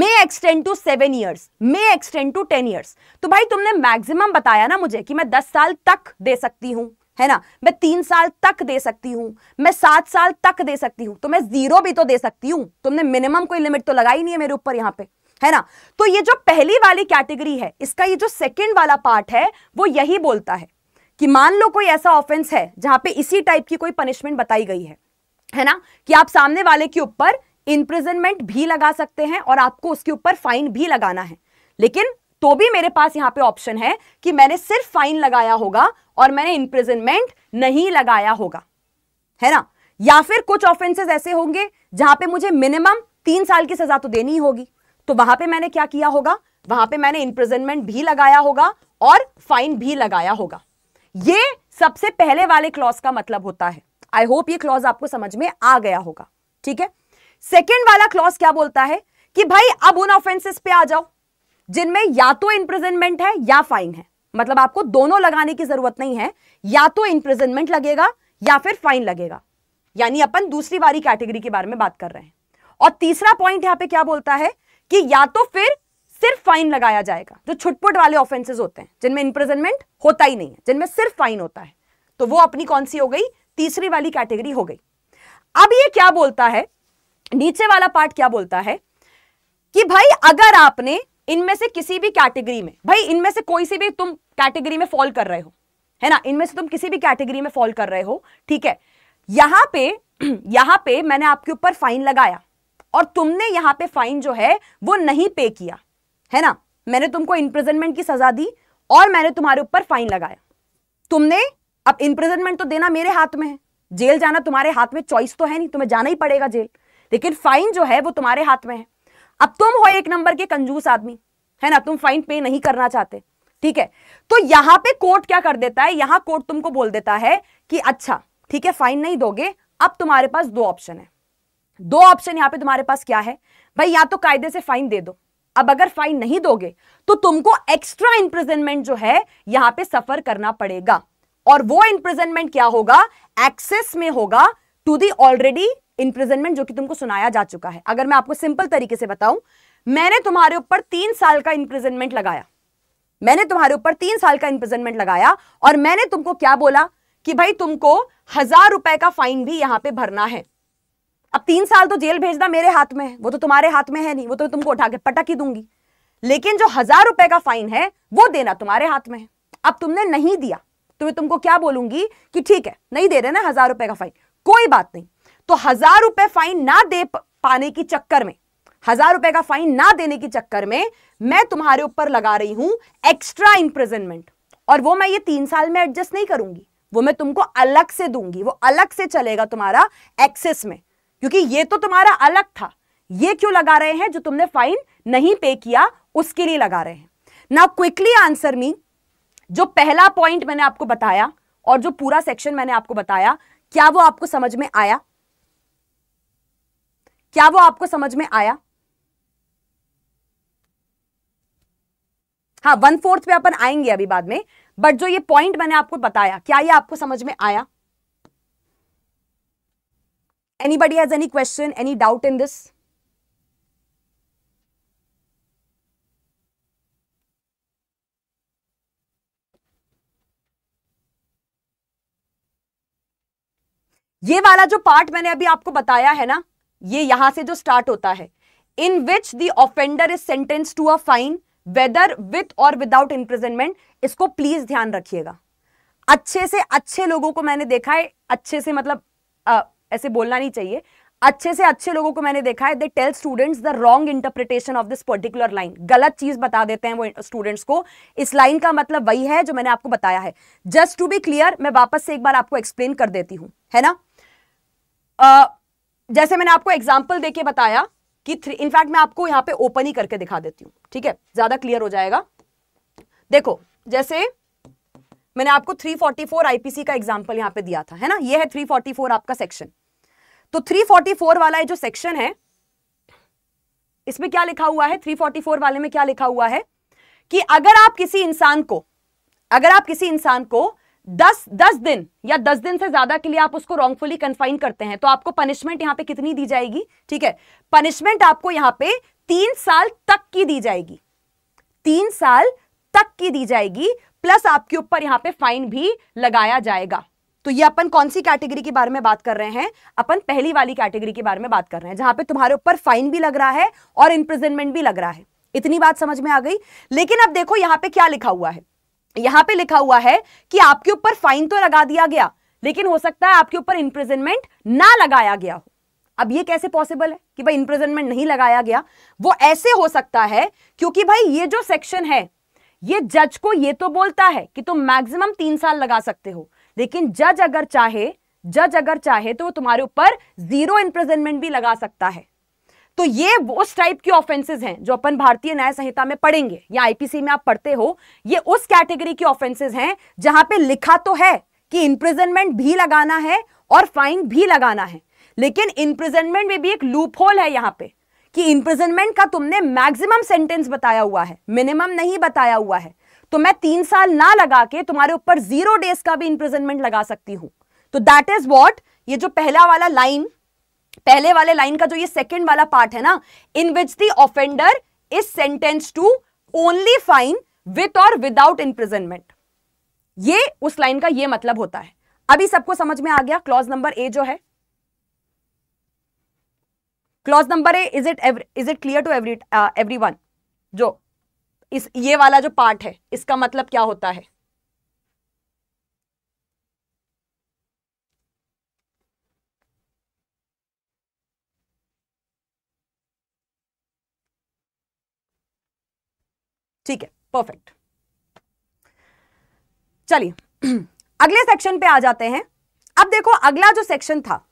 may extend to seven years may extend to ten years तो भाई तुमने मैक्सिमम बताया ना मुझे कि मैं दस साल तक दे सकती हूं है ना मैं तीन साल तक दे सकती हूं मैं सात साल तक दे सकती हूं तो मैं जीरो भी तो दे सकती हूं तुमने मिनिमम कोई लिमिट तो लगाई नहीं है मेरे ऊपर यहां पर है ना तो ये जो पहली वाली कैटेगरी है इसका ये जो सेकंड वाला पार्ट है वो यही बोलता है कि मान लो कोई ऐसा ऑफेंस है जहां पे इसी टाइप की कोई पनिशमेंट बताई गई है है ना कि आप सामने वाले के ऊपर इंप्रिजनमेंट भी लगा सकते हैं और आपको उसके ऊपर फाइन भी लगाना है लेकिन तो भी मेरे पास यहां पे ऑप्शन है कि मैंने सिर्फ फाइन लगाया होगा और मैंने इंप्रिजनमेंट नहीं लगाया होगा है ना या फिर कुछ ऑफेंसेस ऐसे होंगे जहां पे मुझे मिनिमम तीन साल की सजा तो देनी होगी तो वहां पे मैंने क्या किया होगा वहां पे मैंने इंप्रिजनमेंट भी लगाया होगा और फाइन भी लगाया होगा ये सबसे पहले वाले क्लॉज का मतलब होता है आई होप ये क्लॉज आपको समझ में आ गया होगा ठीक है सेकेंड वाला क्लॉज क्या बोलता है कि भाई अब उन ऑफेंसेस पे आ जाओ जिनमें या तो इंप्रिजनमेंट है या फाइन है मतलब आपको दोनों लगाने की जरूरत नहीं है या तो इंप्रिजनमेंट लगेगा या फिर फाइन लगेगा यानी अपन दूसरी बारी कैटेगरी के बारे में बात कर रहे हैं और तीसरा पॉइंट यहां पे क्या बोलता है कि या तो फिर सिर्फ फाइन लगाया जाएगा जो छुटपुट वाले ऑफेंसेस होते हैं जिनमें इंप्रेजनमेंट होता ही नहीं है जिनमें सिर्फ फाइन होता है तो वो अपनी कौन सी हो गई तीसरी वाली कैटेगरी हो गई अब ये क्या बोलता है नीचे वाला पार्ट क्या बोलता है कि भाई अगर आपने इनमें से किसी भी कैटेगरी में भाई इनमें से कोई सी भी तुम कैटेगरी में फॉल कर रहे हो है ना इनमें से तुम किसी भी कैटेगरी में फॉल कर रहे हो ठीक है यहां पे यहां पे मैंने आपके ऊपर फाइन लगाया और तुमने यहां पे फाइन जो है वो नहीं पे किया है ना मैंने तुमको इंप्रिजनमेंट की सजा दी और मैंने तुम्हारे ऊपर फाइन लगाया तुमने अब इंप्रिजनमेंट तो देना मेरे हाथ में है जेल जाना तुम्हारे हाथ में चॉइस तो है नहीं तुम्हें जाना ही पड़ेगा जेल लेकिन फाइन जो है वो तुम्हारे हाथ में है अब तुम हो एक नंबर के कंजूस आदमी है ना तुम फाइन पे नहीं करना चाहते ठीक है तो यहां पे कोर्ट क्या कर देता है यहां कोर्ट तुमको बोल देता है कि अच्छा ठीक है फाइन नहीं दोगे अब तुम्हारे पास दो ऑप्शन है दो ऑप्शन यहां पे तुम्हारे पास क्या है भाई या तो कायदे से फाइन दे दो अब अगर फाइन नहीं दोगे तो तुमको एक्स्ट्रा इंप्रिजनमेंट जो है यहां पे सफर करना पड़ेगा और वो इंप्रिजनमेंट क्या होगा एक्सेस में होगा टू दी ऑलरेडी इंप्रिजनमेंट जो कि तुमको सुनाया जा चुका है अगर मैं आपको सिंपल तरीके से बताऊं मैंने तुम्हारे ऊपर तीन साल का इंप्रिजनमेंट लगाया मैंने तुम्हारे ऊपर तीन साल का इंप्रिजनमेंट लगाया और मैंने तुमको क्या बोला कि भाई तुमको हजार रुपए का फाइन भी यहां पे भरना है अब तीन साल तो जेल भेजना मेरे हाथ में है वो तो तुम्हारे हाथ में है नहीं वो तो तुमको उठा के पटक ही दूंगी लेकिन जो हजार रुपए का फाइन है वो देना तुम्हारे हाथ में है अब तुमने नहीं दिया तो मैं तुमको क्या बोलूंगी कि ठीक है नहीं दे रहे ना हजार रुपए का फाइन कोई बात नहीं तो हजार रुपए फाइन ना दे पाने की चक्कर में हजार रुपए का फाइन ना देने के चक्कर में मैं तुम्हारे ऊपर लगा रही हूं एक्स्ट्रा इंप्रिजनमेंट और वो मैं ये तीन साल में एडजस्ट नहीं करूंगी वो मैं तुमको अलग से दूंगी वो अलग से चलेगा तुम्हारा एक्सेस में क्योंकि ये तो तुम्हारा अलग था ये क्यों लगा रहे हैं जो तुमने फाइन नहीं पे किया उसके लिए लगा रहे हैं ना क्विकली आंसर मी जो पहला पॉइंट मैंने आपको बताया और जो पूरा सेक्शन मैंने आपको बताया क्या वो आपको समझ में आया क्या वो आपको समझ में आया हाँ वन फोर्थ पे अपन आएंगे अभी बाद में बट जो ये पॉइंट मैंने आपको बताया क्या ये आपको समझ में आया Anybody has any question, any doubt in this? ये वाला जो पार्ट मैंने अभी आपको बताया है ना ये यहां से जो स्टार्ट होता है in which the offender is sentence to a fine whether with और विदाउट इंप्रिजनमेंट इसको प्लीज ध्यान रखिएगा अच्छे से अच्छे लोगों को मैंने देखा है अच्छे से मतलब ऐसे बोलना नहीं चाहिए अच्छे से अच्छे लोगों को मैंने देखा है they tell students the wrong interpretation of this particular line गलत चीज बता देते हैं वो स्टूडेंट्स को इस लाइन का मतलब वही है जो मैंने आपको बताया है जस्ट टू बी क्लियर मैं वापस से एक बार आपको एक्सप्लेन कर देती हूं है ना uh, जैसे मैंने आपको एग्जाम्पल देके बताया कि थ्री इनफैक्ट मैं आपको यहां पर ओपन ही करके दिखा देती हूँ ठीक है ज्यादा क्लियर हो जाएगा देखो जैसे मैंने आपको थ्री आईपीसी का एग्जाम्पल यहां पर दिया था है ना यह है थ्री आपका सेक्शन तो 344 वाला जो सेक्शन है इसमें क्या लिखा हुआ है 344 वाले में क्या लिखा हुआ है कि अगर आप किसी इंसान को अगर आप किसी इंसान को दस दस दिन या दस दिन से ज्यादा के लिए आप उसको रॉन्गफुली कंफाइन करते हैं तो आपको पनिशमेंट यहां पे कितनी दी जाएगी ठीक है पनिशमेंट आपको यहां पे तीन साल तक की दी जाएगी तीन साल तक की दी जाएगी प्लस आपके ऊपर यहां पे फाइन भी लगाया जाएगा तो ये अपन कौन सी कैटेगरी के बारे में बात कर रहे हैं अपन पहली वाली कैटेगरी के बारे में बात कर रहे हैं जहां पे तुम्हारे ऊपर फाइन भी लग रहा है और इंप्रिजनमेंट भी लग रहा है इतनी बात समझ में आ गई लेकिन अब देखो यहां पे क्या लिखा हुआ है यहां पे लिखा हुआ है कि आपके ऊपर फाइन तो लगा दिया गया लेकिन हो सकता है आपके ऊपर इंप्रिजनमेंट ना लगाया गया हो अब ये कैसे पॉसिबल है कि भाई इंप्रिजनमेंट नहीं लगाया गया वो ऐसे हो सकता है क्योंकि भाई ये जो सेक्शन है ये जज को ये तो बोलता है कि तुम मैक्सिमम तीन साल लगा सकते हो लेकिन जज अगर चाहे जज अगर चाहे तो वो तुम्हारे ऊपर जीरो इंप्रेजनमेंट भी लगा सकता है तो ये उस टाइप की ऑफेंसेस हैं जो अपन भारतीय न्याय संहिता में पढ़ेंगे या आईपीसी में आप पढ़ते हो ये उस कैटेगरी की ऑफेंसेस हैं जहां पे लिखा तो है कि इंप्रिजनमेंट भी लगाना है और फाइन भी लगाना है लेकिन इंप्रिजनमेंट में भी एक लूप होल है यहां पे कि इंप्रिजनमेंट का तुमने मैक्सिमम सेंटेंस बताया हुआ है मिनिमम नहीं बताया हुआ है तो मैं तीन साल ना लगा के तुम्हारे ऊपर जीरो डेज का भी इंप्रिजनमेंट लगा सकती हूं तो दैट इज वॉट ये जो पहला वाला लाइन पहले वाले लाइन का जो ये सेकेंड वाला पार्ट है ना in which the offender is sentence to only fine with और विदाउट इंप्रिजनमेंट ये उस लाइन का ये मतलब होता है अभी सबको समझ में आ गया क्लॉज नंबर ए जो है clause number A is it is it clear to every every one जो इस ये वाला जो पार्ट है इसका मतलब क्या होता है ठीक है परफेक्ट चलिए अगले सेक्शन पे आ जाते हैं अब देखो अगला जो सेक्शन था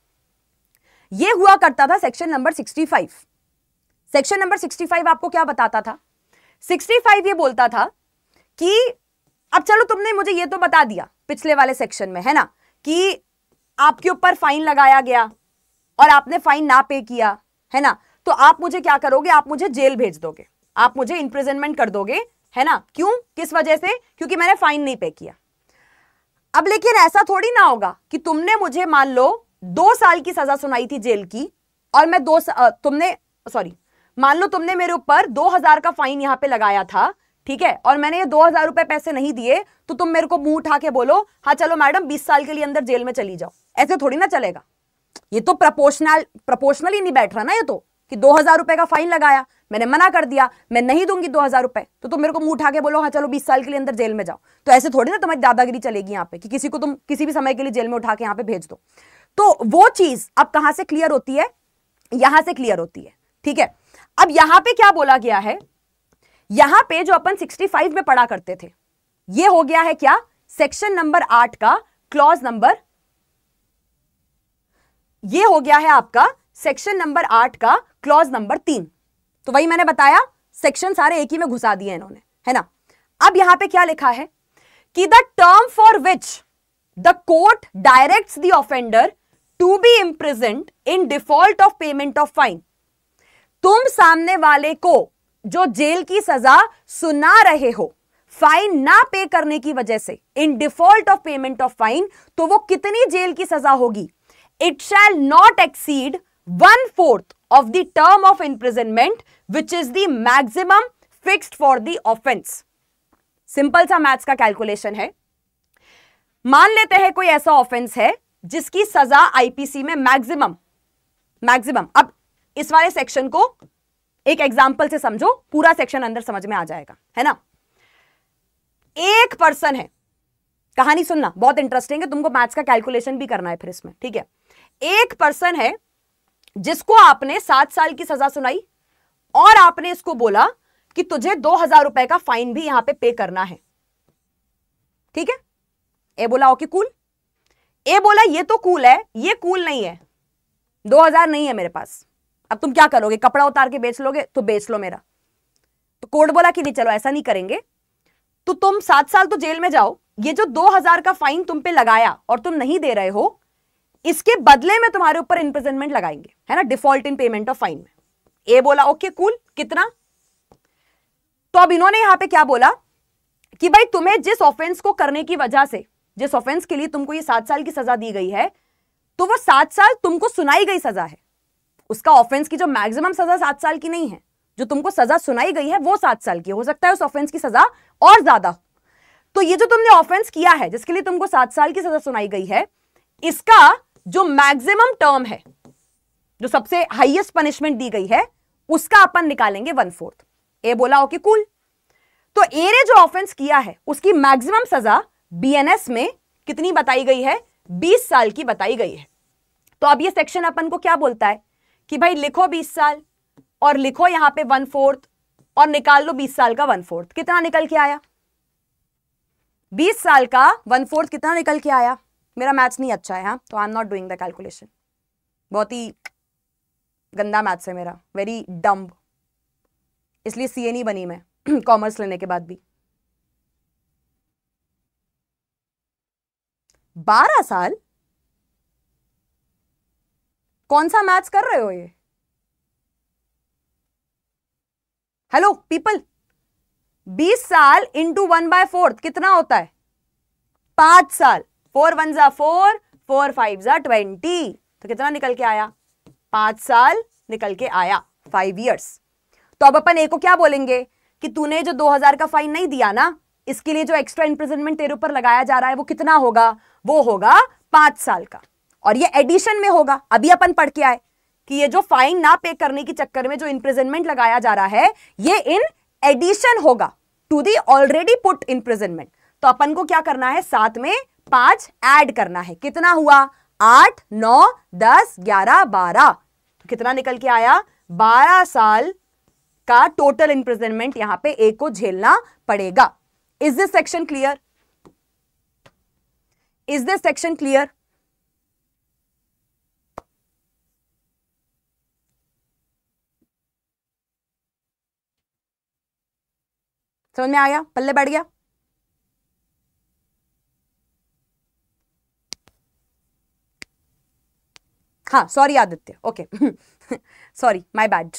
ये हुआ करता था सेक्शन नंबर 65 सेक्शन नंबर 65 आपको क्या बताता था 65 ये बोलता था कि अब चलो तुमने मुझे ये तो बता दिया पिछले वाले सेक्शन में है ना कि आपके ऊपर फाइन लगाया गया और आपने फाइन ना पे किया है ना तो आप मुझे क्या करोगे आप मुझे जेल भेज दोगे आप मुझे इंप्रिजनमेंट कर दोगे है ना क्यों किस वजह से क्योंकि मैंने फाइन नहीं पे किया अब लेकिन ऐसा थोड़ी ना होगा कि तुमने मुझे मान लो दो साल की सजा सुनाई थी जेल की और मैं दो तुमने सॉरी मान लो तुमने मेरे ऊपर दो हजार का फाइन यहाँ पे लगाया था ठीक है और मैंने ये दो हजार रुपए पैसे नहीं दिए तो तुम मेरे को मुंह उठा के बोलो हाँ चलो मैडम बीस साल के लिए अंदर जेल में चली जाओ ऐसे थोड़ी ना चलेगा ये तो प्रपोर्शनल प्रपोर्शनल ही नहीं बैठ रहा ना ये तो कि दो हजार रुपए का फाइन लगाया मैंने मना कर दिया मैं नहीं दूंगी दो हजार रुपए तो तुम मेरे को मुंह उठा के बोलो हाँ चलो बीस साल के लिए अंदर जेल में जाओ तो ऐसे थोड़ी ना तुम्हारी दादागिरी चलेगी यहाँ पे कि किसी को तुम किसी भी समय के लिए जेल में उठा के यहाँ पे भेज दो तो वो चीज अब कहां से क्लियर होती है यहां से क्लियर होती है ठीक है अब यहां पे क्या बोला गया है यहां पे जो अपन 65 में पढ़ा करते थे ये हो गया है क्या सेक्शन नंबर आठ का क्लॉज नंबर ये हो गया है आपका सेक्शन नंबर आठ का क्लॉज नंबर तीन तो वही मैंने बताया सेक्शन सारे एक ही में घुसा दिए इन्होंने है ना अब यहां पे क्या लिखा है कि the term for which the court directs the offender to be imprisoned in default of payment of fine तुम सामने वाले को जो जेल की सजा सुना रहे हो फाइन ना पे करने की वजह से in default of payment of fine तो वो कितनी जेल की सजा होगी it shall not exceed one fourth of the term of imprisonment which is the maximum fixed for the offence simple सा मैथ्स का कैलकुलेशन है मान लेते हैं कोई ऐसा ऑफेंस है जिसकी सजा आईपीसी में मैक्सिमम मैक्सिमम अब इस वाले सेक्शन को एक एग्जाम्पल से समझो पूरा सेक्शन अंदर समझ में आ जाएगा है ना एक पर्सन है कहानी सुनना बहुत इंटरेस्टिंग है तुमको मैथ्स का कैलकुलेशन भी करना है फिर इसमें ठीक है एक पर्सन है जिसको आपने सात साल की सजा सुनाई और आपने इसको बोला कि तुझे दो हजार रुपए का फाइन भी यहां पे पे करना है ठीक है ए बोला ओके कूल ए बोला ये तो कूल है ये कूल नहीं है दो हजार नहीं है मेरे पास अब तुम क्या करोगे कपड़ा उतार के बेच लोगे तो बेच लो मेरा तो कोर्ट बोला कि नहीं चलो ऐसा नहीं करेंगे तो तुम सात साल तो जेल में जाओ ये जो दो हजार का फाइन तुम पे लगाया और तुम नहीं दे रहे हो इसके बदले में तुम्हारे ऊपर इंप्रिजनमेंट लगाएंगे है ना default in payment of fine में ए बोला ओके okay, कूल cool, कितना तो अब इन्होंने यहां पे क्या बोला कि भाई तुम्हें जिस ऑफेंस को करने की वजह से जिस ऑफेंस के लिए तुमको ये सात साल की सजा दी गई है तो वो सात साल तुमको सुनाई गई सजा है उसका ऑफेंस की जो मैक्सिमम सजा सात साल की नहीं है जो तुमको सजा सुनाई गई है वो सात साल की हो सकता है उस ऑफेंस की सजा और ज्यादा हो तो ये जो तुमने ऑफेंस किया है जिसके लिए तुमको सात साल की सजा सुनाई गई है इसका जो मैक्सिमम टर्म है जो सबसे हाईएस्ट पनिशमेंट दी गई है उसका अपन निकालेंगे वन फोर्थ ए बोला ओके कूल तो ए ने जो ऑफेंस किया है उसकी मैक्सिमम सजा बीएनएस में कितनी बताई गई है 20 साल की बताई गई है तो अब ये सेक्शन अपन को क्या बोलता है कि भाई लिखो बीस साल और लिखो यहां पे वन फोर्थ और निकाल लो बीस साल का वन फोर्थ कितना निकल के आया बीस साल का वन फोर्थ कितना निकल के आया मेरा मैथ्स नहीं अच्छा है हाँ तो I am not doing the calculation बहुत ही गंदा मैथ्स है मेरा वेरी डम्ब इसलिए सीए नहीं बनी मैं कॉमर्स लेने के बाद भी बारह साल कौन सा मैथ्स कर रहे हो ये हेलो पीपल बीस साल इंटू वन बाय फोर्थ कितना होता है पांच साल फोर वन जा फोर फोर फाइव जा ट्वेंटी तो कितना निकल के आया पांच साल निकल के आया फाइव ईयर्स तो अब अपन ए को क्या बोलेंगे कि तूने जो 2000 का फाइन नहीं दिया ना इसके लिए जो एक्स्ट्रा इंप्रिजनमेंट तेरे ऊपर लगाया जा रहा है वो कितना होगा वो होगा पांच साल का और ये एडिशन में होगा अभी अपन पढ़ के आए कि ये जो फाइन ना पे करने के चक्कर में जो इंप्रिजनमेंट लगाया जा रहा है ये इन एडिशन होगा to the already put imprisonment तो अपन को क्या करना है साथ में पांच ऐड करना है कितना हुआ आठ नौ दस ग्यारह बारह तो कितना निकल के आया बारह साल का टोटल इंप्रिजनमेंट यहां पे एक को झेलना पड़ेगा is this section clear is this section clear समझ में आ गया पल्ले बैठ गया हाँ sorry Aditya okay sorry my bad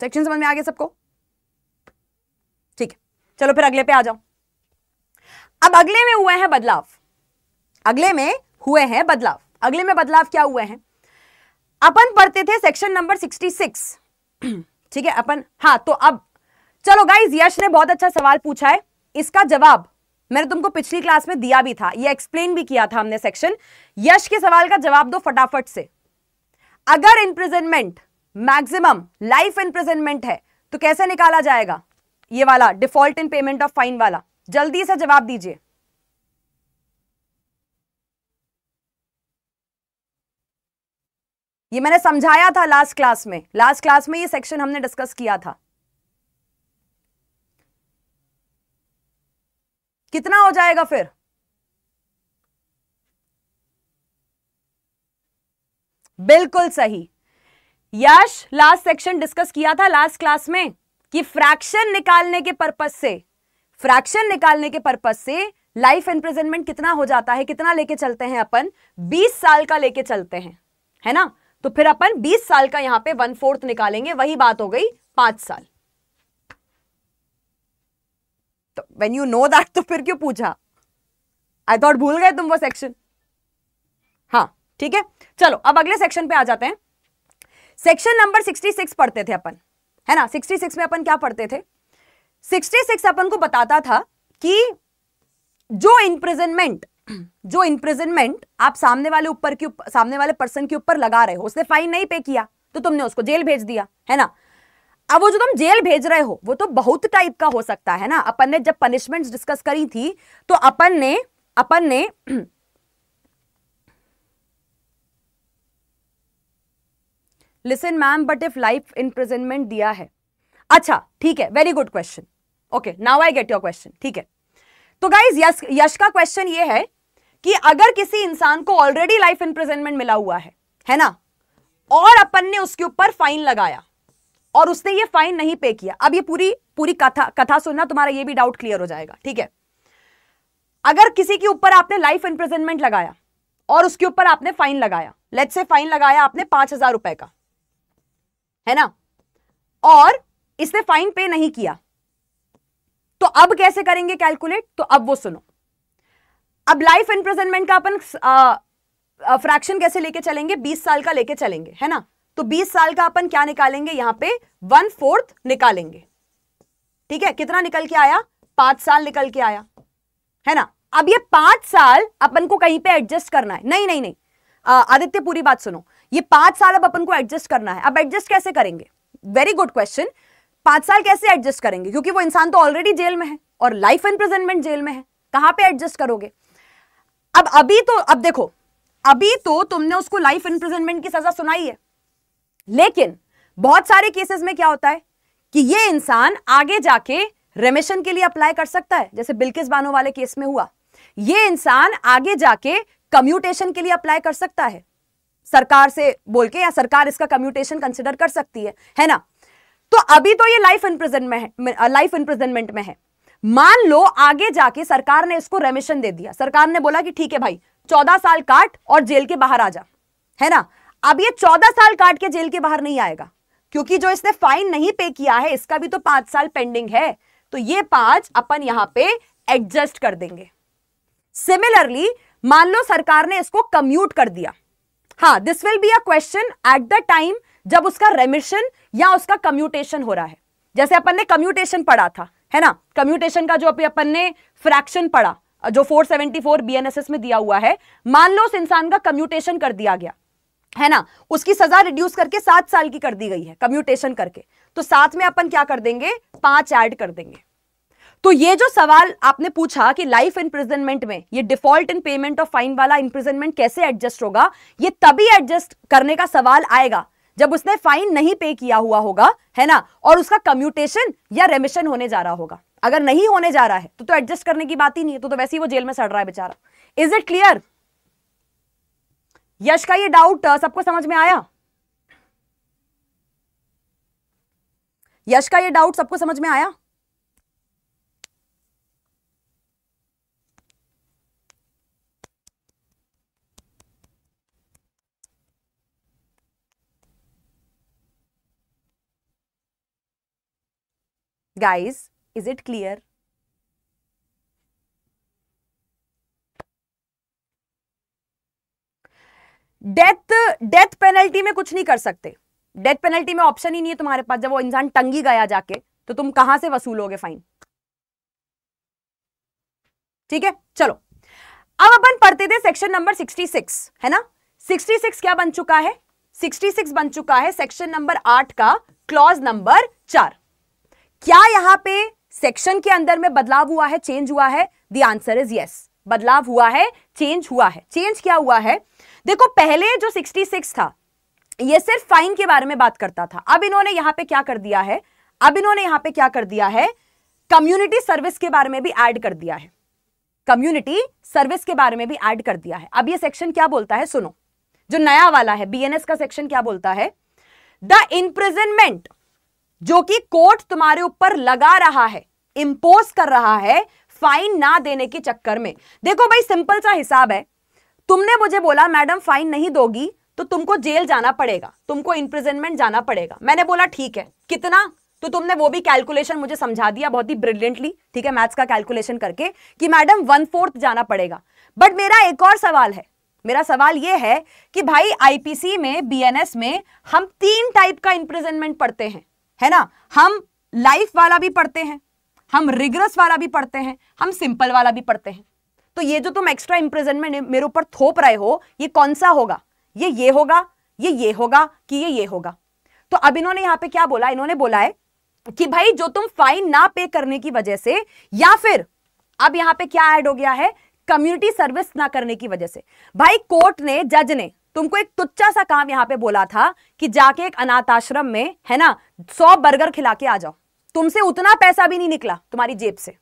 section समझ में आ गया सबको ठीक है चलो फिर अगले पे आ जाओ अब अगले में हुए हैं बदलाव अगले में हुए हैं बदलाव अगले में बदलाव क्या हुए हैं अपन पढ़ते थे सेक्शन नंबर सिक्सटी सिक्स ठीक है अपन हाँ तो अब चलो गाइज यश ने बहुत अच्छा सवाल पूछा है इसका जवाब मैंने तुमको पिछली क्लास में दिया भी था ये एक्सप्लेन भी किया था हमने सेक्शन यश के सवाल का जवाब दो फटाफट से अगर इनप्रेजेंटमेंट मैक्सिमम लाइफ इनप्रेजेंटमेंट है तो कैसे निकाला जाएगा ये वाला default in payment of fine वाला जल्दी से जवाब दीजिए ये मैंने समझाया था लास्ट क्लास में लास्ट क्लास में ये सेक्शन हमने डिस्कस किया था कितना हो जाएगा फिर बिल्कुल सही यश लास्ट सेक्शन डिस्कस किया था लास्ट क्लास में कि फ्रैक्शन निकालने के पर्पज से फ्रैक्शन निकालने के पर्पज से लाइफ इंप्रेजेंटमेंट कितना हो जाता है कितना लेके चलते हैं अपन 20 साल का लेके चलते हैं है ना तो फिर अपन 20 साल का यहां पे वन फोर्थ निकालेंगे वही बात हो गई पांच साल तो वेन यू नो दैट तो फिर क्यों पूछा आई थॉट भूल गए तुम वो सेक्शन हाँ ठीक है चलो अब अगले सेक्शन पे आ जाते हैं सेक्शन नंबर 66 पढ़ते थे अपन है ना 66 में अपन क्या पढ़ते थे 66 अपन को बताता था कि जो इंप्रिजनमेंट जो इंप्रिजनमेंट आप सामने वाले ऊपर के सामने वाले पर्सन के ऊपर लगा रहे हो उसने फाइन नहीं पे किया तो तुमने उसको जेल भेज दिया है ना अब वो जो तुम जेल भेज रहे हो वो तो बहुत टाइप का हो सकता है ना अपन ने जब पनिशमेंट डिस्कस करी थी तो अपन ने अपन ने listen ma'am but if life imprisonment दिया है अच्छा ठीक है very good question okay now I get your question ठीक है तो गाइज यश का क्वेश्चन ये है कि अगर किसी इंसान को ऑलरेडी लाइफ इंप्रिजनमेंट मिला हुआ है है ना और अपन ने उसके ऊपर फाइन लगाया और उसने ये फाइन नहीं पे किया अब ये पूरी पूरी कथा कथा सुनना तुम्हारा ये भी डाउट क्लियर हो जाएगा ठीक है अगर किसी के ऊपर आपने लाइफ इंप्रिजनमेंट लगाया और उसके ऊपर आपने फाइन लगाया लेट से फाइन लगाया आपने पांच हजार रुपए का है ना और इसने फाइन पे नहीं किया तो अब कैसे करेंगे कैलकुलेट तो अब वो सुनो अब लाइफ इम्प्रिजनमेंट का अपन फ्रैक्शन कैसे लेके चलेंगे बीस साल का लेके चलेंगे है ना तो बीस साल का अपन क्या निकालेंगे यहां पे वन फोर्थ निकालेंगे ठीक है कितना निकल के आया पांच साल निकल के आया है ना अब ये पांच साल अपन को कहीं पे एडजस्ट करना है नहीं नहीं नहीं आदित्य पूरी बात सुनो ये पांच साल अब अपन को एडजस्ट करना है अब एडजस्ट कैसे करेंगे वेरी गुड क्वेश्चन पांच साल कैसे एडजस्ट करेंगे क्योंकि वो इंसान तो ऑलरेडी जेल में है और लाइफ प्रेजेंटमेंट जेल में है कहां पे एडजस्ट करोगे अब अभी तो अब देखो अभी तो तुमने उसको लाइफ इंप्रिजनमेंट की सजा सुनाई है लेकिन बहुत सारे केसेस में क्या होता है कि ये इंसान आगे जाके रेमेशन के लिए अप्लाई कर सकता है जैसे बिल्किस बानो वाले केस में हुआ ये इंसान आगे जाके कम्यूटेशन के लिए अप्लाई कर सकता है सरकार से बोल के या सरकार इसका कम्यूटेशन कंसिडर कर सकती है है ना तो अभी तो ये लाइफ इंप्रिजनमेंट लाइफ इंप्रिजनमेंट में है मान लो आगे जाके सरकार ने इसको रेमिशन दे दिया सरकार ने बोला कि ठीक है भाई चौदह साल काट और जेल के बाहर आ जा है ना अब ये चौदह साल काट के जेल के बाहर नहीं आएगा क्योंकि जो इसने फाइन नहीं पे किया है इसका भी तो पांच साल पेंडिंग है तो ये पांच अपन यहां पे एडजस्ट कर देंगे सिमिलरली मान लो सरकार ने इसको कम्यूट कर दिया हाँ this will be a question at the time जब उसका रेमिशन या उसका कम्यूटेशन हो रहा है जैसे अपन ने कम्यूटेशन पढ़ा था है ना कम्यूटेशन का जो अभी अपन ने फ्रैक्शन पढ़ा जो 474 बीएनएसएस में दिया हुआ है मान लो उस इंसान का कम्यूटेशन कर दिया गया है ना उसकी सजा रिड्यूस करके सात साल की कर दी गई है कम्यूटेशन करके तो साथ में अपन क्या कर देंगे पांच ऐड कर देंगे तो ये जो सवाल आपने पूछा कि लाइफ इंप्रिजनमेंट में ये default in payment of fine वाला इंप्रिजनमेंट कैसे एडजस्ट होगा ये तभी एडजस्ट करने का सवाल आएगा जब उसने फाइन नहीं पे किया हुआ होगा है ना और उसका कम्यूटेशन या रेमिशन होने जा रहा होगा अगर नहीं होने जा रहा है तो तो एडजस्ट करने की बात ही नहीं है तो तो वैसे ही वो जेल में सड़ रहा है बेचारा इज इट क्लियर यश का ये डाउट सबको समझ में आया यश का ये डाउट सबको समझ में आया guys is it clear death death penalty में कुछ नहीं कर सकते डेथ पेनल्टी में ऑप्शन ही नहीं है तुम्हारे पास जब वो इंसान टंगी गया जाके तो तुम कहां से वसूलोगे फाइन ठीक है चलो अब अपन पढ़ते थे सेक्शन नंबर 66 है ना 66 क्या बन चुका है 66 बन चुका है सेक्शन नंबर 8 का क्लॉज नंबर चार क्या यहां पे सेक्शन के अंदर में बदलाव हुआ है चेंज हुआ है द आंसर इज यस बदलाव हुआ है चेंज हुआ है चेंज क्या हुआ है देखो पहले जो 66 था ये सिर्फ फाइन के बारे में बात करता था अब इन्होंने यहां पे क्या कर दिया है अब इन्होंने यहां पे क्या कर दिया है कम्युनिटी सर्विस के बारे में भी ऐड कर दिया है कम्युनिटी सर्विस के बारे में भी ऐड कर दिया है अब ये सेक्शन क्या बोलता है सुनो जो नया वाला है बीएनएस का सेक्शन क्या बोलता है द इम्प्रिजनमेंट जो कि कोर्ट तुम्हारे ऊपर लगा रहा है इंपोज कर रहा है फाइन ना देने के चक्कर में देखो भाई सिंपल सा हिसाब है तुमने मुझे बोला मैडम फाइन नहीं दोगी तो तुमको जेल जाना पड़ेगा तुमको इंप्रिजनमेंट जाना पड़ेगा मैंने बोला ठीक है कितना तो तुमने वो भी कैलकुलेशन मुझे समझा दिया बहुत ही ब्रिलियंटली ठीक है मैथ्स का कैलकुलेशन करके कि मैडम वन फोर्थ जाना पड़ेगा बट मेरा एक और सवाल है मेरा सवाल यह है कि भाई आईपीसी में बीएनएस में हम तीन टाइप का इंप्रिजनमेंट पढ़ते हैं है ना हम लाइफ वाला भी पढ़ते हैं हम रिग्रस वाला भी पढ़ते हैं हम सिंपल वाला भी पढ़ते हैं तो ये जो तुम एक्स्ट्रा इम्प्रेजनमेंट मेरे ऊपर थोप रहे हो ये कौन सा होगा ये ये होगा ये ये होगा कि ये ये होगा तो अब इन्होंने यहाँ पे क्या बोला इन्होंने बोला है कि भाई जो तुम फाइन ना पे करने की वजह से या फिर अब यहां पे क्या ऐड हो गया है कम्युनिटी सर्विस ना करने की वजह से भाई कोर्ट ने जज ने तुमको एक तुच्छा सा काम यहाँ पे बोला था कि जाके एक अनाथ आश्रम में है ना सौ बर्गर खिला के आ जाओ तुमसे उतना पैसा भी नहीं निकला तुम्हारी जेब से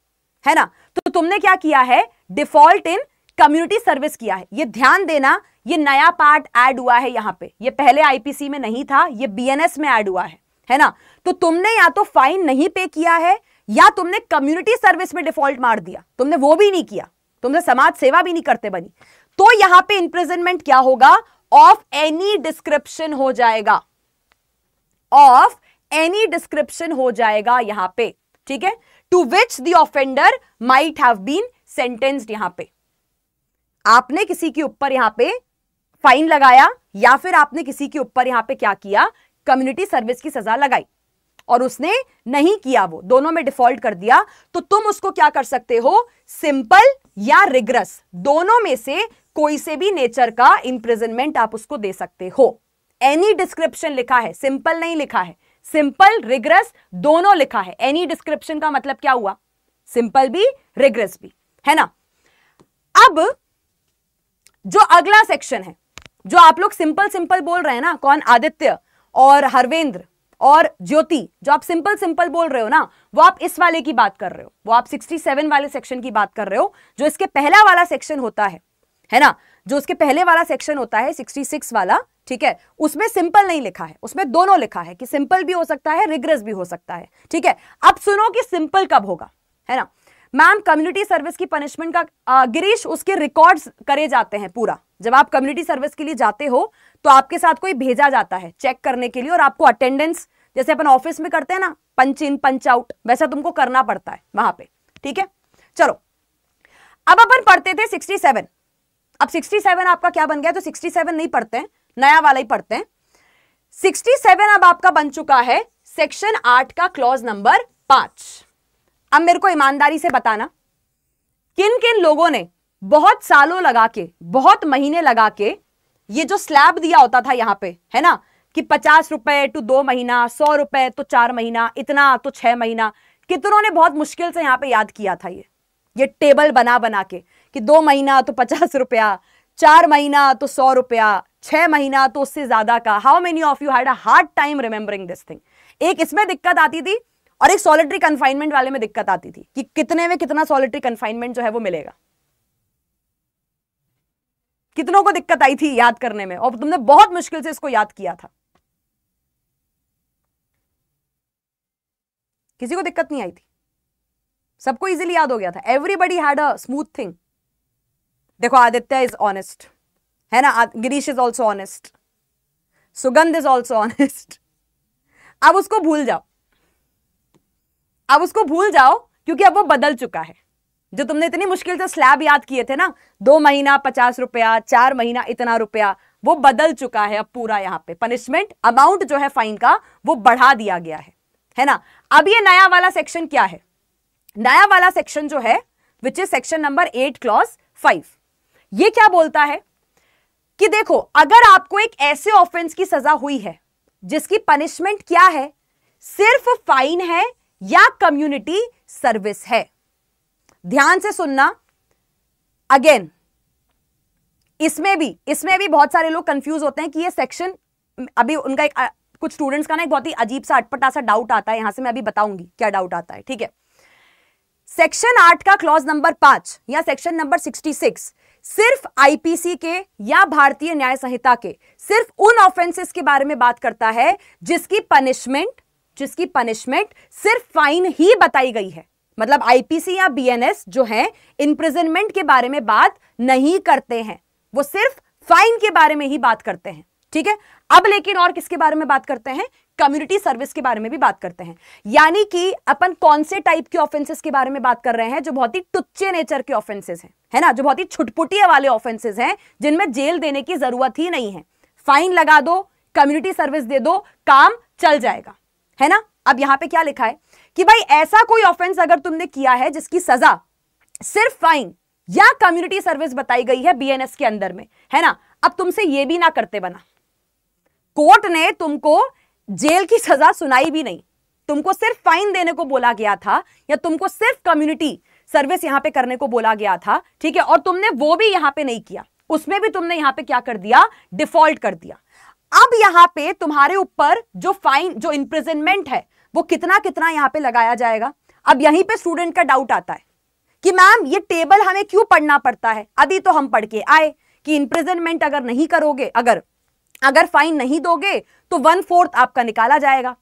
है ना तो तुमने क्या किया है डिफॉल्ट इन कम्युनिटी सर्विस किया है ये ध्यान देना ये नया पार्ट ऐड हुआ है यहाँ पे ये पहले आईपीसी में नहीं था ये बीएनएस में ऐड हुआ है है ना तो तुमने या तो फाइन नहीं पे किया है या तुमने कम्युनिटी सर्विस में डिफॉल्ट मार दिया तुमने वो भी नहीं किया तुमने समाज सेवा भी नहीं करते बनी तो यहां पे इंप्रिजनमेंट क्या होगा ऑफ एनी डिस्क्रिप्शन हो जाएगा ऑफ एनी डिस्क्रिप्शन हो जाएगा यहां पे ठीक है to which the offender might have been sentenced यहां पे आपने किसी के ऊपर यहां पे फाइन लगाया या फिर आपने किसी के ऊपर यहां पे क्या किया कम्युनिटी सर्विस की सजा लगाई और उसने नहीं किया वो दोनों में डिफॉल्ट कर दिया तो तुम उसको क्या कर सकते हो सिंपल या रिग्रस दोनों में से कोई से भी नेचर का इंप्रिजनमेंट आप उसको दे सकते हो एनी डिस्क्रिप्शन लिखा है सिंपल नहीं लिखा है सिंपल रिग्रेस दोनों लिखा है एनी डिस्क्रिप्शन का मतलब क्या हुआ सिंपल भी रिग्रेस भी है ना अब जो अगला सेक्शन है जो आप लोग सिंपल सिंपल बोल रहे हैं ना कौन आदित्य और हरवेंद्र और ज्योति जो आप सिंपल सिंपल बोल रहे हो ना वो आप इस वाले की बात कर रहे हो वो आप 67 वाले सेक्शन की बात कर रहे हो जो इसके पहला वाला सेक्शन होता है है ना जो उसके पहले वाला सेक्शन होता है 66 वाला ठीक है उसमें सिंपल नहीं लिखा है उसमें दोनों लिखा है कि सिंपल भी हो सकता है रिग्रेस भी हो सकता है ठीक है अब सुनो कि सिंपल कब होगा है ना मैम कम्युनिटी सर्विस की पनिशमेंट का आ, गिरीश उसके रिकॉर्ड्स करे जाते हैं पूरा जब आप कम्युनिटी सर्विस के लिए जाते हो तो आपके साथ कोई भेजा जाता है चेक करने के लिए और आपको अटेंडेंस जैसे अपन ऑफिस में करते हैं ना पंच इन पंच आउट वैसा तुमको करना पड़ता है वहां पे ठीक है चलो अब अपन पढ़ते थे 67 अब 67 आपका क्या बन गया तो 67 नहीं पढ़ते हैं नया वाला ही पढ़ते हैं 67 अब आपका बन चुका है सेक्शन आठ का क्लॉज नंबर पांच अब मेरे को ईमानदारी से बताना किन किन लोगों ने बहुत सालों लगा के बहुत महीने लगा के ये जो स्लैब दिया होता था यहां पे है ना कि पचास रुपए टू दो महीना सौ रुपए तो चार महीना इतना तो छह महीना कितनों ने बहुत मुश्किल से यहां पे याद किया था ये ये टेबल बना बना के कि दो महीना तो पचास रुपया चार महीना तो सौ रुपया छह महीना तो उससे ज्यादा का how many of you had a hard time remembering this thing एक इसमें दिक्कत आती थी और एक सॉलिटरी कन्फाइनमेंट वाले में दिक्कत आती थी कि कितने में कितना सॉलिटरी कन्फाइनमेंट जो है वो मिलेगा कितनों को दिक्कत आई थी याद करने में और तुमने बहुत मुश्किल से इसको याद किया था किसी को दिक्कत नहीं आई थी सबको इजीली याद हो गया था everybody had a smooth thing देखो आदित्य इज ऑनेस्ट है ना Girish is also honest Sugandh is also honest अब उसको भूल जाओ अब उसको भूल जाओ क्योंकि अब वो बदल चुका है जो तुमने इतनी मुश्किल से स्लैब याद किए थे ना दो महीना पचास रुपया चार महीना इतना रुपया वो बदल चुका है अब पूरा यहां पे पनिशमेंट अमाउंट जो है फाइन का वो बढ़ा दिया गया है है ना अब ये नया वाला सेक्शन क्या है नया वाला सेक्शन जो है which is section number eight clause five ये क्या बोलता है कि देखो अगर आपको एक ऐसे ऑफेंस की सजा हुई है जिसकी पनिशमेंट क्या है सिर्फ फाइन है या कम्युनिटी सर्विस है ध्यान से सुनना अगेन इसमें भी इसमें भी बहुत सारे लोग कंफ्यूज होते हैं कि ये सेक्शन अभी उनका एक कुछ स्टूडेंट्स का ना एक बहुत ही अजीब सा अटपटा सा डाउट आता है यहां से मैं अभी बताऊंगी क्या डाउट आता है ठीक है सेक्शन आठ का क्लॉज नंबर पांच या सेक्शन नंबर सिक्सटी सिक्स सिर्फ आईपीसी के या भारतीय न्याय संहिता के सिर्फ उन ऑफेंसेस के बारे में बात करता है जिसकी पनिशमेंट जिसकी पनिशमेंट सिर्फ फाइन ही बताई गई है मतलब आईपीसी या बीएनएस जो है इंप्रिजनमेंट के बारे में बात नहीं करते हैं वो सिर्फ फाइन के बारे में ही बात करते हैं ठीक है अब लेकिन और किसके बारे में बात करते हैं कम्युनिटी सर्विस के बारे में भी बात करते हैं यानी कि अपन कौन से टाइप के ऑफेंसेस के बारे में बात कर रहे हैं जो बहुत ही टुच्चे नेचर के ऑफेंसेस हैं है ना जो बहुत ही छुटपुटिए वाले ऑफेंसेस हैं जिनमें जेल देने की जरूरत ही नहीं है फाइन लगा दो कम्युनिटी सर्विस दे दो काम चल जाएगा है ना अब यहां पर क्या लिखा है कि भाई ऐसा कोई ऑफेंस अगर तुमने किया है जिसकी सजा सिर्फ फाइन या कम्युनिटी सर्विस बताई गई है बीएनएस के अंदर में है ना अब तुमसे यह भी ना करते बना कोर्ट ने तुमको जेल की सजा सुनाई भी नहीं तुमको सिर्फ फाइन देने को बोला गया था या तुमको सिर्फ कम्युनिटी सर्विस यहां पे करने को बोला गया था ठीक है और तुमने वो भी यहां पे नहीं किया उसमें भी तुमने यहां पे क्या कर दिया डिफॉल्ट कर दिया अब यहां पे तुम्हारे ऊपर जो फाइन जो इंप्रिजनमेंट है वो कितना कितना यहां पे लगाया जाएगा अब यहीं पे स्टूडेंट का डाउट आता है कि मैम ये टेबल हमें क्यों पढ़ना पड़ता है अभी तो हम पढ़ के आए कि इंप्रिजनमेंट अगर नहीं करोगे अगर अगर फाइन नहीं दोगे तो वन फोर्थ आपका निकाला जाएगा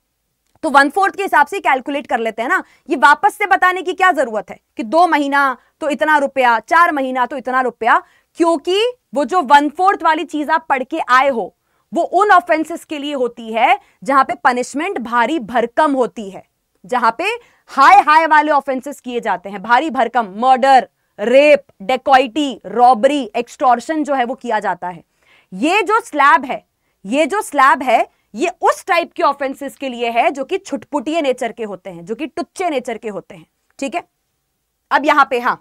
तो वन फोर्थ के हिसाब से कैलकुलेट कर लेते हैं ना ये वापस से बताने की क्या जरूरत है कि दो महीना तो इतना रुपया चार महीना तो इतना रुपया क्योंकि वो जो वन फोर्थ वाली चीज आप पढ़ के आए हो वो उन ऑफेंसेस के लिए होती है जहां पे पनिशमेंट भारी भरकम होती है जहां पे हाई हाई वाले ऑफेंसेस किए जाते हैं भारी भरकम murder rape dacoity robbery extortion जो है वो किया जाता है ये जो स्लैब है ये जो स्लैब है ये उस टाइप के ऑफेंसेस के लिए है जो कि छुटपुटिए नेचर के होते हैं जो कि टुच्चे नेचर के होते हैं ठीक है अब यहां पे हां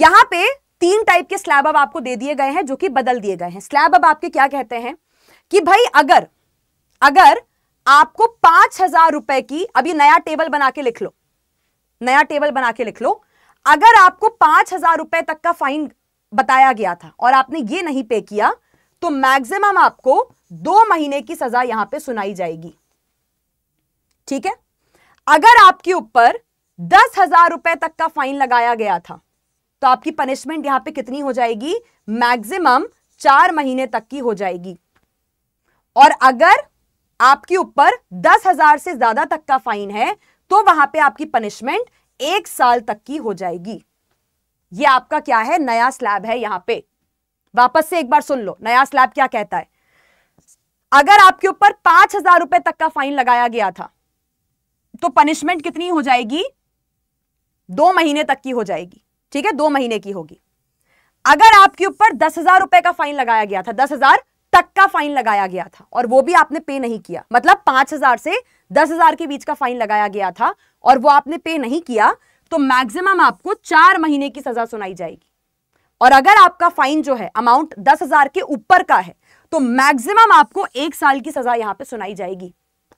यहां पे तीन टाइप के स्लैब अब आपको दे दिए गए हैं जो कि बदल दिए गए हैं स्लैब अब आपके क्या कहते हैं कि भाई अगर अगर आपको पांच हजार रुपए की अभी नया टेबल बना के लिख लो नया टेबल बना के लिख लो अगर आपको पांच हजार रुपए तक का फाइन बताया गया था और आपने ये नहीं पे किया तो मैक्सिमम आपको दो महीने की सजा यहां पे सुनाई जाएगी ठीक है अगर आपके ऊपर दस हजार रुपए तक का फाइन लगाया गया था तो आपकी पनिशमेंट यहां पे कितनी हो जाएगी मैक्सिमम चार महीने तक की हो जाएगी और अगर आपके ऊपर दस हजार से ज्यादा तक का फाइन है तो वहां पे आपकी पनिशमेंट एक साल तक की हो जाएगी ये आपका क्या है नया स्लैब है यहां पे वापस से एक बार सुन लो नया स्लैब क्या कहता है अगर आपके ऊपर पांच हजार रुपए तक का फाइन लगाया गया था तो पनिशमेंट कितनी हो जाएगी दो महीने तक की हो जाएगी ठीक है दो महीने की होगी अगर आपके ऊपर दस हजार रुपए का फाइन लगाया गया था दस हजार तक का फाइन लगाया गया था और वो भी आपने पे नहीं किया मतलब पांच हजार से दस हजार के बीच का फाइन लगाया गया था और वो आपने पे नहीं किया तो मैक्सिमम आपको चार महीने की सजा सुनाई जाएगी और अगर आपका फाइन जो है अमाउंट दस हजार के ऊपर का है तो मैक्सिमम आपको एक साल की सजा यहां पे सुनाई जाएगी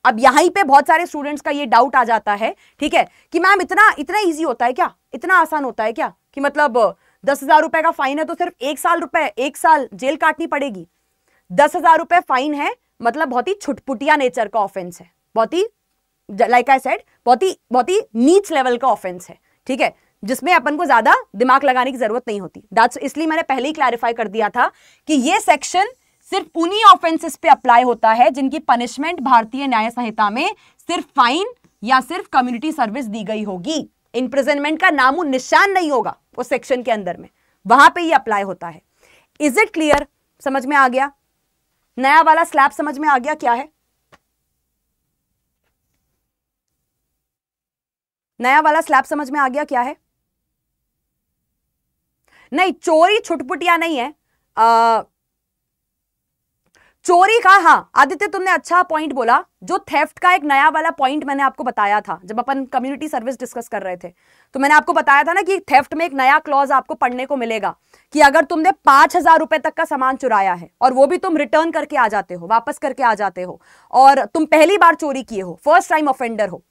अब यहां पे बहुत सारे स्टूडेंट्स का ये डाउट आ जाता है ठीक है कि मैम इतना इतना इजी होता है क्या इतना आसान होता है क्या कि मतलब दस हजार रुपए का फाइन है तो सिर्फ एक साल रुपए एक साल जेल काटनी पड़ेगी दस हजार रुपए फाइन है मतलब बहुत ही छुटपुटिया नेचर का ऑफेंस है बहुत ही लाइक आई सेड बहुत ही बहुत ही नीच लेवल का ऑफेंस है ठीक है जिसमें अपन को ज्यादा दिमाग लगाने की जरूरत नहीं होती दैट्स इसलिए मैंने पहले ही क्लैरिफाई कर दिया था कि ये सेक्शन सिर्फ उन्हीं ऑफेंसेस पे अप्लाई होता है जिनकी पनिशमेंट भारतीय न्याय संहिता में सिर्फ फाइन या सिर्फ कम्युनिटी सर्विस दी गई होगी इंप्रिजनमेंट का नामो निशान नहीं होगा उस सेक्शन के अंदर में वहां पर ही अप्लाई होता है इज इट क्लियर समझ में आ गया नया वाला स्लैब समझ में आ गया क्या है नया वाला स्लैब समझ में आ गया क्या है नहीं चोरी छुटपुटिया नहीं है आ, चोरी का हाँ आदित्य तुमने अच्छा पॉइंट बोला जो थेफ्ट का एक नया वाला पॉइंट मैंने आपको बताया था जब अपन कम्युनिटी सर्विस डिस्कस कर रहे थे तो मैंने आपको बताया था ना कि थेफ्ट में एक नया क्लॉज आपको पढ़ने को मिलेगा कि अगर तुमने पांच हजार रुपए तक का सामान चुराया है और वो भी तुम रिटर्न करके आ जाते हो वापस करके आ जाते हो और तुम पहली बार चोरी किए हो फर्स्ट टाइम ऑफेंडर हो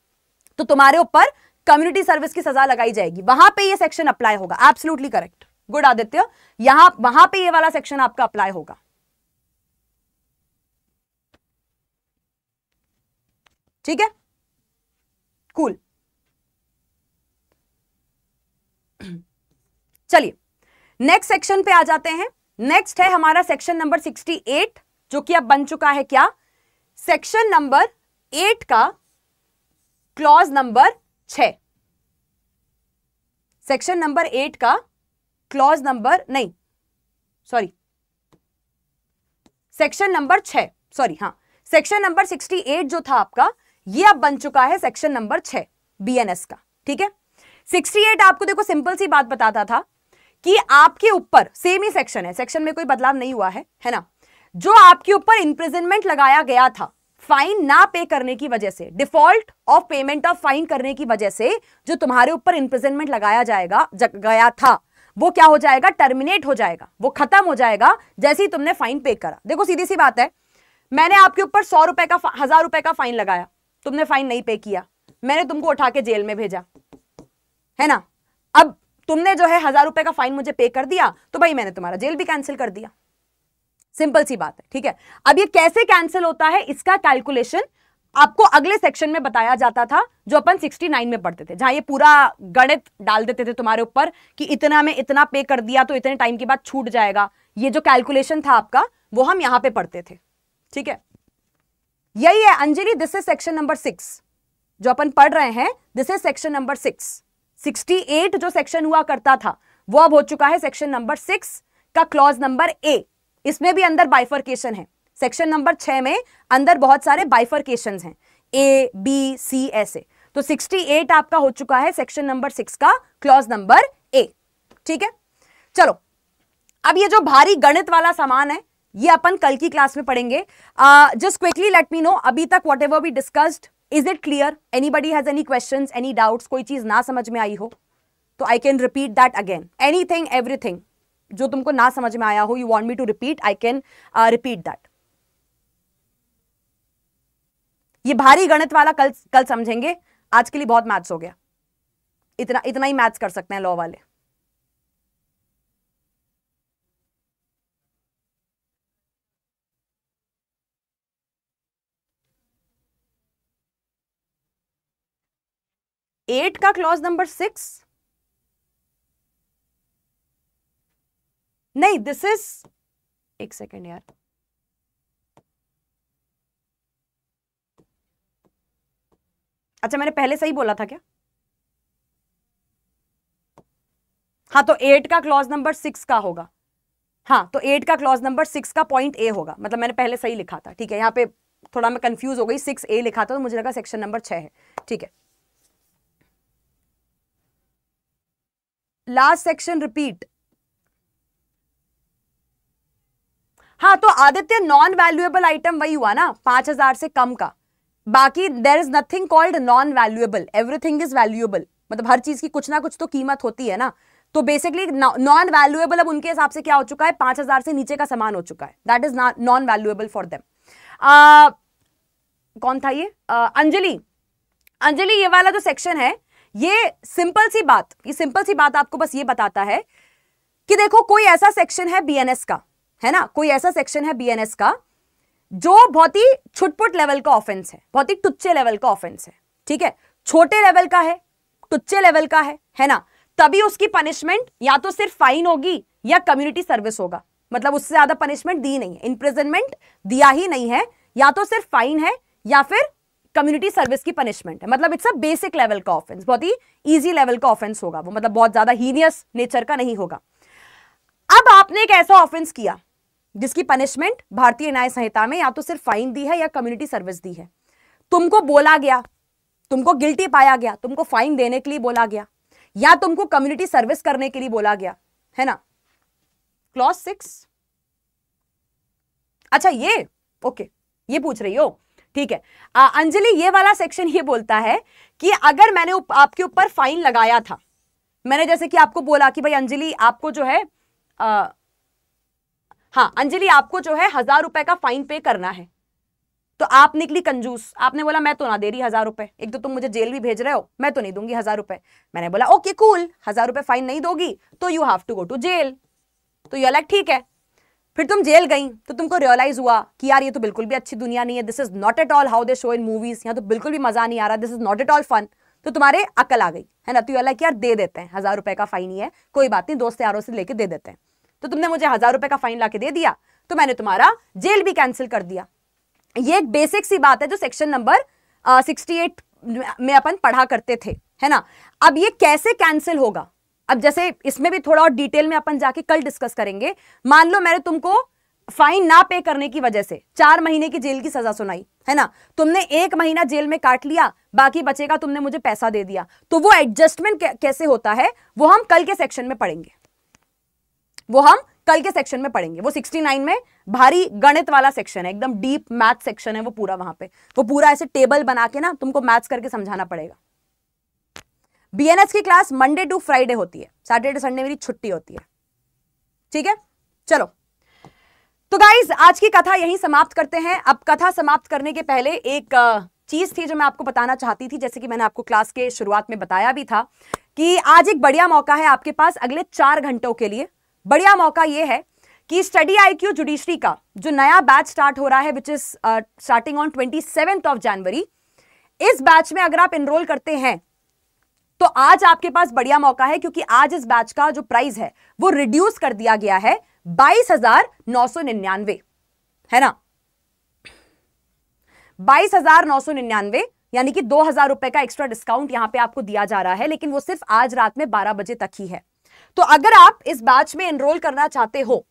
तो तुम्हारे ऊपर कम्युनिटी सर्विस की सजा लगाई जाएगी वहां पे ये सेक्शन अप्लाई होगा एब्सोल्युटली करेक्ट गुड आदित्य यहां वहां पे ये वाला सेक्शन आपका अप्लाई होगा ठीक है कूल चलिए नेक्स्ट सेक्शन पे आ जाते हैं नेक्स्ट है हमारा सेक्शन नंबर 68 जो कि अब बन चुका है क्या सेक्शन नंबर एट का क्लॉज नंबर छ सेक्शन नंबर एट का क्लॉज नंबर नहीं सॉरी सेक्शन नंबर छ सॉरी हाँ सेक्शन नंबर सिक्सटी एट जो था आपका ये अब बन चुका है सेक्शन नंबर छ बीएनएस का ठीक है सिक्सटी एट आपको देखो सिंपल सी बात बताता था कि आपके ऊपर सेम ही सेक्शन है सेक्शन में कोई बदलाव नहीं हुआ है है ना जो आपके ऊपर इंप्रिजनमेंट लगाया गया था फाइन ना पे करने की वजह से default of payment of fine करने की वजह से जो तुम्हारे ऊपर इंप्रिजनमेंट लगाया जाएगा जग गया था वो क्या हो जाएगा टर्मिनेट हो जाएगा वो खत्म हो जाएगा जैसे ही तुमने फाइन पे करा देखो सीधी सी बात है मैंने आपके ऊपर सौ रुपए का हजार रुपए का फाइन लगाया तुमने फाइन नहीं पे किया मैंने तुमको उठा के जेल में भेजा है ना अब तुमने जो है हजार रुपए का फाइन मुझे पे कर दिया तो भाई मैंने तुम्हारा जेल भी कैंसिल कर दिया सिंपल सी बात है ठीक है अब ये कैसे कैंसिल होता है इसका कैलकुलेशन आपको अगले सेक्शन में बताया जाता था जो अपन 69 में पढ़ते थे जहां ये पूरा गणित डाल देते थे तुम्हारे ऊपर कि इतना में इतना पे कर दिया तो इतने टाइम के बाद छूट जाएगा ये जो कैलकुलेशन था आपका वो हम यहां पे पढ़ते थे ठीक है यही है Anjali this is section number six जो अपन पढ़ रहे हैं this is section number six sixty eight जो सेक्शन हुआ करता था वो अब हो चुका है सेक्शन नंबर सिक्स का क्लॉज नंबर ए इसमें भी अंदर बाइफर्केशन है सेक्शन नंबर छह में अंदर बहुत सारे बाइफर्केशन हैं ए बी सी ऐसे तो 68 आपका हो चुका है सेक्शन नंबर सिक्स का क्लॉज नंबर ए ठीक है चलो अब ये जो भारी गणित वाला सामान है ये अपन कल की क्लास में पढ़ेंगे just quickly let me know अभी तक whatever be discussed is it clear anybody has any question any doubts कोई चीज ना समझ में आई हो तो I can repeat that again anything everything जो तुमको ना समझ में आया हो you want me to repeat I can repeat that ये भारी गणित वाला कल कल समझेंगे आज के लिए बहुत मैथ्स हो गया इतना इतना ही मैथ्स कर सकते हैं लॉ वाले एट का क्लॉज नंबर सिक्स नहीं दिस इज एक सेकेंड यार अच्छा मैंने पहले सही बोला था क्या हाँ तो एट का क्लॉज नंबर सिक्स का होगा हाँ तो एट का क्लॉज नंबर सिक्स का पॉइंट ए होगा मतलब मैंने पहले सही लिखा था ठीक है यहाँ पे थोड़ा मैं कंफ्यूज हो गई सिक्स ए लिखा था तो मुझे लगा सेक्शन नंबर छह है ठीक है लास्ट सेक्शन रिपीट हाँ तो आदित्य नॉन वैल्यूएबल आइटम वही हुआ ना पांच हजार से कम का बाकी there is nothing called non valuable everything is valuable मतलब हर चीज की कुछ ना कुछ तो कीमत होती है ना तो बेसिकली नॉन वैल्यूएबल अब उनके हिसाब से क्या हो चुका है पांच हजार से नीचे का सामान हो चुका है that is non valuable for them कौन था ये uh, अंजलि अंजलि ये वाला जो सेक्शन है ये सिंपल सी बात ये सिंपल सी बात आपको बस ये बताता है कि देखो कोई ऐसा सेक्शन है बीएनएस का है ना कोई ऐसा सेक्शन है बीएनएस का जो बहुत ही छुटपुट लेवल का ऑफेंस है बहुत ही टुच्चे लेवल का ऑफेंस है ठीक है छोटे लेवल का है टुच्चे लेवल का है है ना तभी उसकी पनिशमेंट या तो सिर्फ फाइन होगी या कम्युनिटी सर्विस होगा मतलब उससे ज्यादा पनिशमेंट दी नहीं है इंप्रिजनमेंट दिया ही नहीं है या तो सिर्फ फाइन है या फिर कम्युनिटी सर्विस की पनिशमेंट है मतलब इट्स अ बेसिक लेवल का ऑफेंस बहुत ही ईजी लेवल का ऑफेंस होगा वो मतलब बहुत ज्यादा हीनियस नेचर का नहीं होगा अब आपने एक ऐसा ऑफेंस किया जिसकी पनिशमेंट भारतीय न्याय संहिता में या तो सिर्फ फाइन दी है या कम्युनिटी सर्विस दी है तुमको बोला गया तुमको गिल्टी पाया गया तुमको फाइन देने के लिए बोला गया या तुमको कम्युनिटी सर्विस करने के लिए बोला गया है ना क्लॉज सिक्स अच्छा ये ओके ये पूछ रही हो ठीक है अंजलि ये वाला सेक्शन ये बोलता है कि अगर मैंने उप, आपके ऊपर फाइन लगाया था मैंने जैसे कि आपको बोला कि भाई अंजलि आपको जो है आ, हाँ अंजलि आपको जो है हजार रुपए का फाइन पे करना है तो आप निकली कंजूस आपने बोला मैं तो ना दे रही हजार रुपए एक तो तुम मुझे जेल भी भेज रहे हो मैं तो नहीं दूंगी हजार रुपए मैंने बोला ओके कूल हजार रुपए फाइन नहीं दोगी तो you have to go to jail तो यू लाइक ठीक है फिर तुम जेल गई तो तुमको रियलाइज हुआ कि यार ये तो बिल्कुल भी अच्छी दुनिया नहीं है this is not at all how they show in movies यहाँ तो बिल्कुल भी मजा नहीं आ रहा this is not at all fun तो तुम्हारे अकल आ गई है ना तो यू लाइक यार दे देते हैं हजार रुपए का फाइन ही है कोई बात नहीं दोस्त यारों से लेके दे देते हैं तो तुमने मुझे हजार रुपए का फाइन ला दे दिया तो मैंने तुम्हारा जेल भी कैंसिल कर दिया ये एक बेसिक सी बात है जो सेक्शन नंबर सिक्सटी एट में अपन पढ़ा करते थे है ना अब ये कैसे कैंसिल होगा अब जैसे इसमें भी थोड़ा और डिटेल में अपन जाके कल डिस्कस करेंगे मान लो मैंने तुमको फाइन ना पे करने की वजह से चार महीने की जेल की सजा सुनाई है ना तुमने एक महीना जेल में काट लिया बाकी बचेगा तुमने मुझे पैसा दे दिया तो वो एडजस्टमेंट कैसे होता है वो हम कल के सेक्शन में पढ़ेंगे वो हम कल के सेक्शन में पढ़ेंगे वो 69 में भारी गणित वाला सेक्शन है एकदम डीप मैथ सेक्शन है वो पूरा वहां पे वो पूरा ऐसे टेबल बना के ना तुमको मैथ्स करके समझाना पड़ेगा बीएनएस की क्लास मंडे टू फ्राइडे होती है सैटरडे संडे मेरी छुट्टी होती है ठीक है चलो तो गाइज आज की कथा यही समाप्त करते हैं अब कथा समाप्त करने के पहले एक चीज थी जो मैं आपको बताना चाहती थी जैसे कि मैंने आपको क्लास के शुरुआत में बताया भी था कि आज एक बढ़िया मौका है आपके पास अगले चार घंटों के लिए बढ़िया मौका यह है कि स्टडी आई क्यू जुडिशरी का जो नया बैच स्टार्ट हो रहा है which is starting on twenty seventh of January इस बैच में अगर आप इनरोल करते हैं तो आज आपके पास बढ़िया मौका है क्योंकि आज इस बैच का जो प्राइस है वो रिड्यूस कर दिया गया है बाईस हजार नौ सौ निन्यानवे है ना बाईस हजार नौ सौ निन्यानवे यानी कि दो हजार रुपए का एक्स्ट्रा डिस्काउंट यहां पे आपको दिया जा रहा है लेकिन वो सिर्फ आज रात में बारह बजे तक ही है तो अगर आप इस बैच में एनरोल करना चाहते हो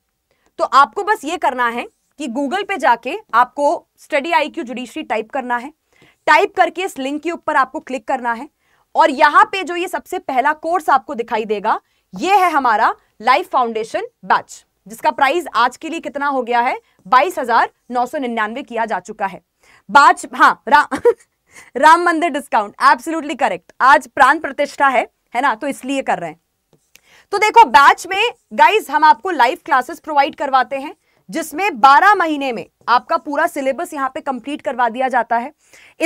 तो आपको बस ये करना है कि गूगल पे जाके आपको study I Q judiciary type करना है टाइप करके इस लिंक के ऊपर आपको क्लिक करना है और यहां पे जो ये सबसे पहला कोर्स आपको दिखाई देगा ये है हमारा लाइफ फाउंडेशन बैच जिसका प्राइस आज के लिए कितना हो गया है बाईस हजार नौ सौ निन्यानवे किया जा चुका है बैच हाँ रा, राम मंदिर डिस्काउंट एब्सोल्युटली करेक्ट आज प्राण प्रतिष्ठा है है ना तो इसलिए कर रहे हैं तो देखो बैच में गाइज हम आपको लाइव क्लासेस प्रोवाइड करवाते हैं जिसमें 12 महीने में आपका पूरा सिलेबस यहाँ पे कंप्लीट करवा दिया जाता है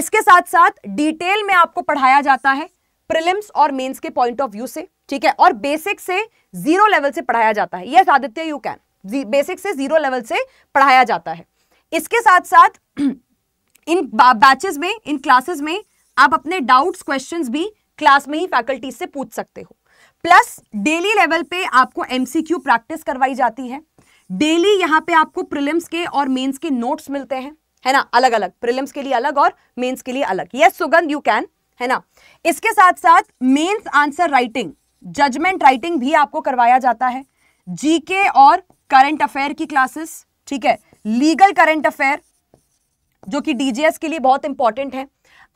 इसके साथ साथ डिटेल में आपको पढ़ाया जाता है प्रिलिम्स और मेंस के पॉइंट ऑफ व्यू से ठीक है और बेसिक से जीरो लेवल से पढ़ाया जाता है yes Aditya you can basic से जीरो लेवल से पढ़ाया जाता है इसके साथ साथ इन बैचेस में इन क्लासेस में आप अपने डाउट्स क्वेश्चंस भी क्लास में ही फैकल्टीज से पूछ सकते हो प्लस डेली लेवल पे आपको एमसीक्यू प्रैक्टिस करवाई जाती है डेली यहाँ पे आपको प्रिलिम्स के और मेंस के नोट्स मिलते हैं है ना अलग अलग प्रिलिम्स के लिए अलग और मेंस के लिए अलग यस सुगंध यू कैन है ना इसके साथ साथ mains answer writing judgement writing भी आपको करवाया जाता है जीके और करंट अफेयर की क्लासेस ठीक है लीगल करंट अफेयर जो कि डीजीएस के लिए बहुत इंपॉर्टेंट है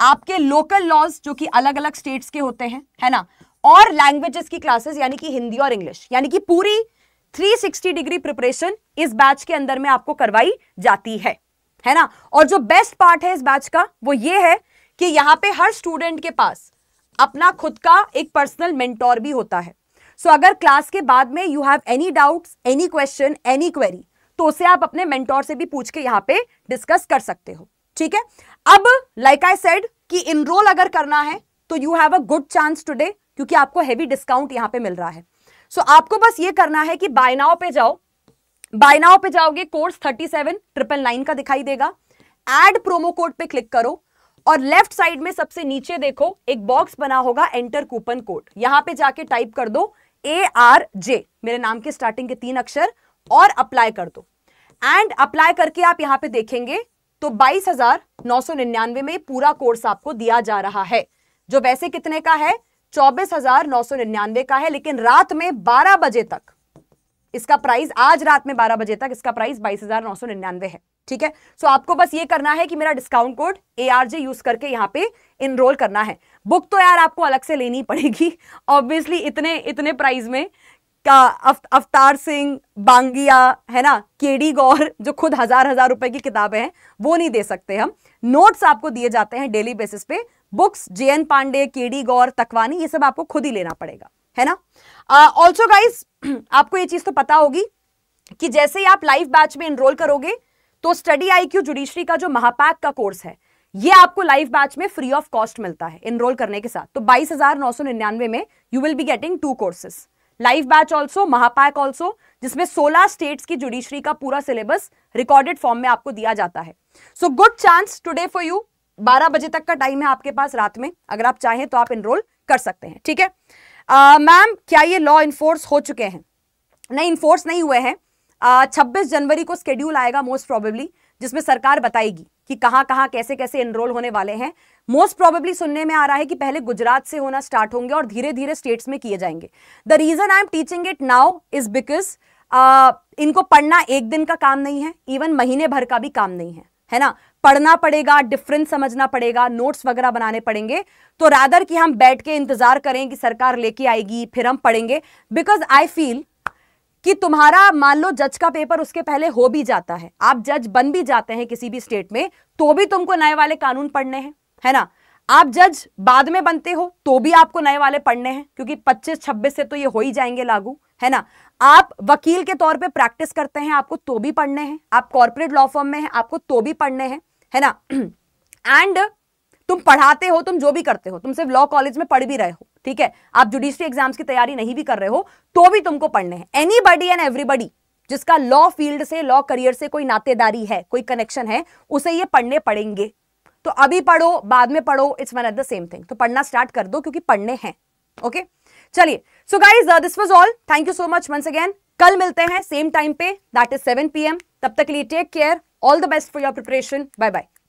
आपके लोकल लॉज जो कि अलग अलग स्टेट्स के होते हैं है ना और लैंग्वेजेस की क्लासेस यानी कि हिंदी और इंग्लिश यानी कि पूरी 360 डिग्री प्रिपरेशन इस बैच के अंदर में आपको करवाई जाती है है ना और जो बेस्ट पार्ट है इस बैच का वो ये है कि यहां पे हर स्टूडेंट के पास अपना खुद का एक पर्सनल मेंटोर भी होता है सो so, अगर क्लास के बाद में you have any doubts any question any query तो उसे आप अपने मेंटोर से भी पूछ के यहां पे डिस्कस कर सकते हो ठीक है अब लाइक आई सेड कि इनरोल अगर करना है तो you have a good chance today क्योंकि आपको हैवी डिस्काउंट यहां पे मिल रहा है सो so, आपको बस ये करना है कि बायनाओ पे जाओ बायनाओ पे जाओगे course thirty seven triple nine का दिखाई देगा एड प्रोमो कोड पे क्लिक करो और लेफ्ट साइड में सबसे नीचे देखो एक बॉक्स बना होगा एंटर कूपन कोड यहां पे जाके टाइप कर दो ए आर जे मेरे नाम के स्टार्टिंग के तीन अक्षर और अप्लाई कर दो एंड अप्लाई करके आप यहां पे देखेंगे तो बाईस हजार नौ सौ निन्यानवे में पूरा कोर्स आपको दिया जा रहा है जो वैसे कितने का है चौबीस हजार नौ सौ निन्यानवे का है लेकिन रात में बारह बजे तक इसका प्राइस आज रात में बारह बजे तक इसका प्राइस बाईस हजार नौ सौ निन्यानवे है ठीक है सो आपको बस ये करना है कि मेरा discount code A R J use करके यहाँ पे इनरोल करना है बुक तो यार आपको अलग से लेनी पड़ेगी ऑब्वियसली इतने इतने प्राइस में का अफ, अवतार सिंह बांगिया है ना केडी गौर जो खुद हजार हजार रुपए की किताबें हैं वो नहीं दे सकते हम नोट्स आपको दिए जाते हैं डेली बेसिस पे books J N Pandey K D गौर तकवानी ये सब आपको खुद ही लेना पड़ेगा है ना ऑल्सो uh, गाइज आपको ये चीज तो पता होगी कि जैसे ही आप लाइव बैच में इनरोल करोगे तो स्टडी आई क्यू जुडिशरी का जो महापैक का कोर्स है ये आपको लाइव बैच में फ्री ऑफ कॉस्ट मिलता है एनरोल करने के साथ तो बाईस हजार नौ सौ निन्यानवे में you will be getting two courses live batch also महापैक ऑल्सो जिसमें 16 स्टेट्स की जुडिशरी का पूरा सिलेबस रिकॉर्डेड फॉर्म में आपको दिया जाता है so good chance today for you बारह बजे तक का टाइम है आपके पास रात में अगर आप चाहें तो आप इनरोल कर सकते हैं ठीक है मैम क्या ये लॉ इन्फोर्स हो चुके हैं नहीं इन्फोर्स नहीं हुए हैं छब्बीस जनवरी को स्केड्यूल आएगा मोस्ट प्रोबेबली जिसमें सरकार बताएगी कि कहाँ कहां कैसे कैसे इनरोल होने वाले हैं मोस्ट प्रोबेबली सुनने में आ रहा है कि पहले गुजरात से होना स्टार्ट होंगे और धीरे धीरे स्टेट्स में किए जाएंगे the reason I am teaching it now is because इनको पढ़ना एक दिन का काम नहीं है इवन महीने भर का भी काम नहीं है है ना पढ़ना पड़ेगा डिफरेंस समझना पड़ेगा नोट्स वगैरह बनाने पड़ेंगे तो रादर कि हम बैठ के इंतजार करें कि सरकार लेके आएगी फिर हम पढ़ेंगे बिकॉज आई फील कि तुम्हारा मान लो जज का पेपर उसके पहले हो भी जाता है आप जज बन भी जाते हैं किसी भी स्टेट में तो भी तुमको नए वाले कानून पढ़ने हैं है ना आप जज बाद में बनते हो तो भी आपको नए वाले पढ़ने हैं क्योंकि 25 26 से तो ये हो ही जाएंगे लागू है ना आप वकील के तौर पे प्रैक्टिस करते हैं आपको तो भी पढ़ने हैं आप कॉर्पोरेट लॉ फॉर्म में हैं आपको तो भी पढ़ने हैं है ना एंड तुम पढ़ाते हो तुम जो भी करते हो तुम सिर्फ लॉ कॉलेज में पढ़ भी रहे हो ठीक है आप जुडिशरी एग्जाम्स की तैयारी नहीं भी कर रहे हो तो भी तुमको पढ़ने हैं एनी बडी एंड एवरीबडी जिसका लॉ फील्ड से लॉ करियर से कोई नातेदारी है कोई कनेक्शन है उसे ये पढ़ने पड़ेंगे तो अभी पढ़ो बाद में पढ़ो it's one at the same thing तो पढ़ना स्टार्ट कर दो क्योंकि पढ़ने हैं ओके okay? चलिए so guys this was all thank you so much once again कल मिलते हैं सेम टाइम पे दैट इज सेवन पी तब तक के लिए take care all the best for your preparation bye bye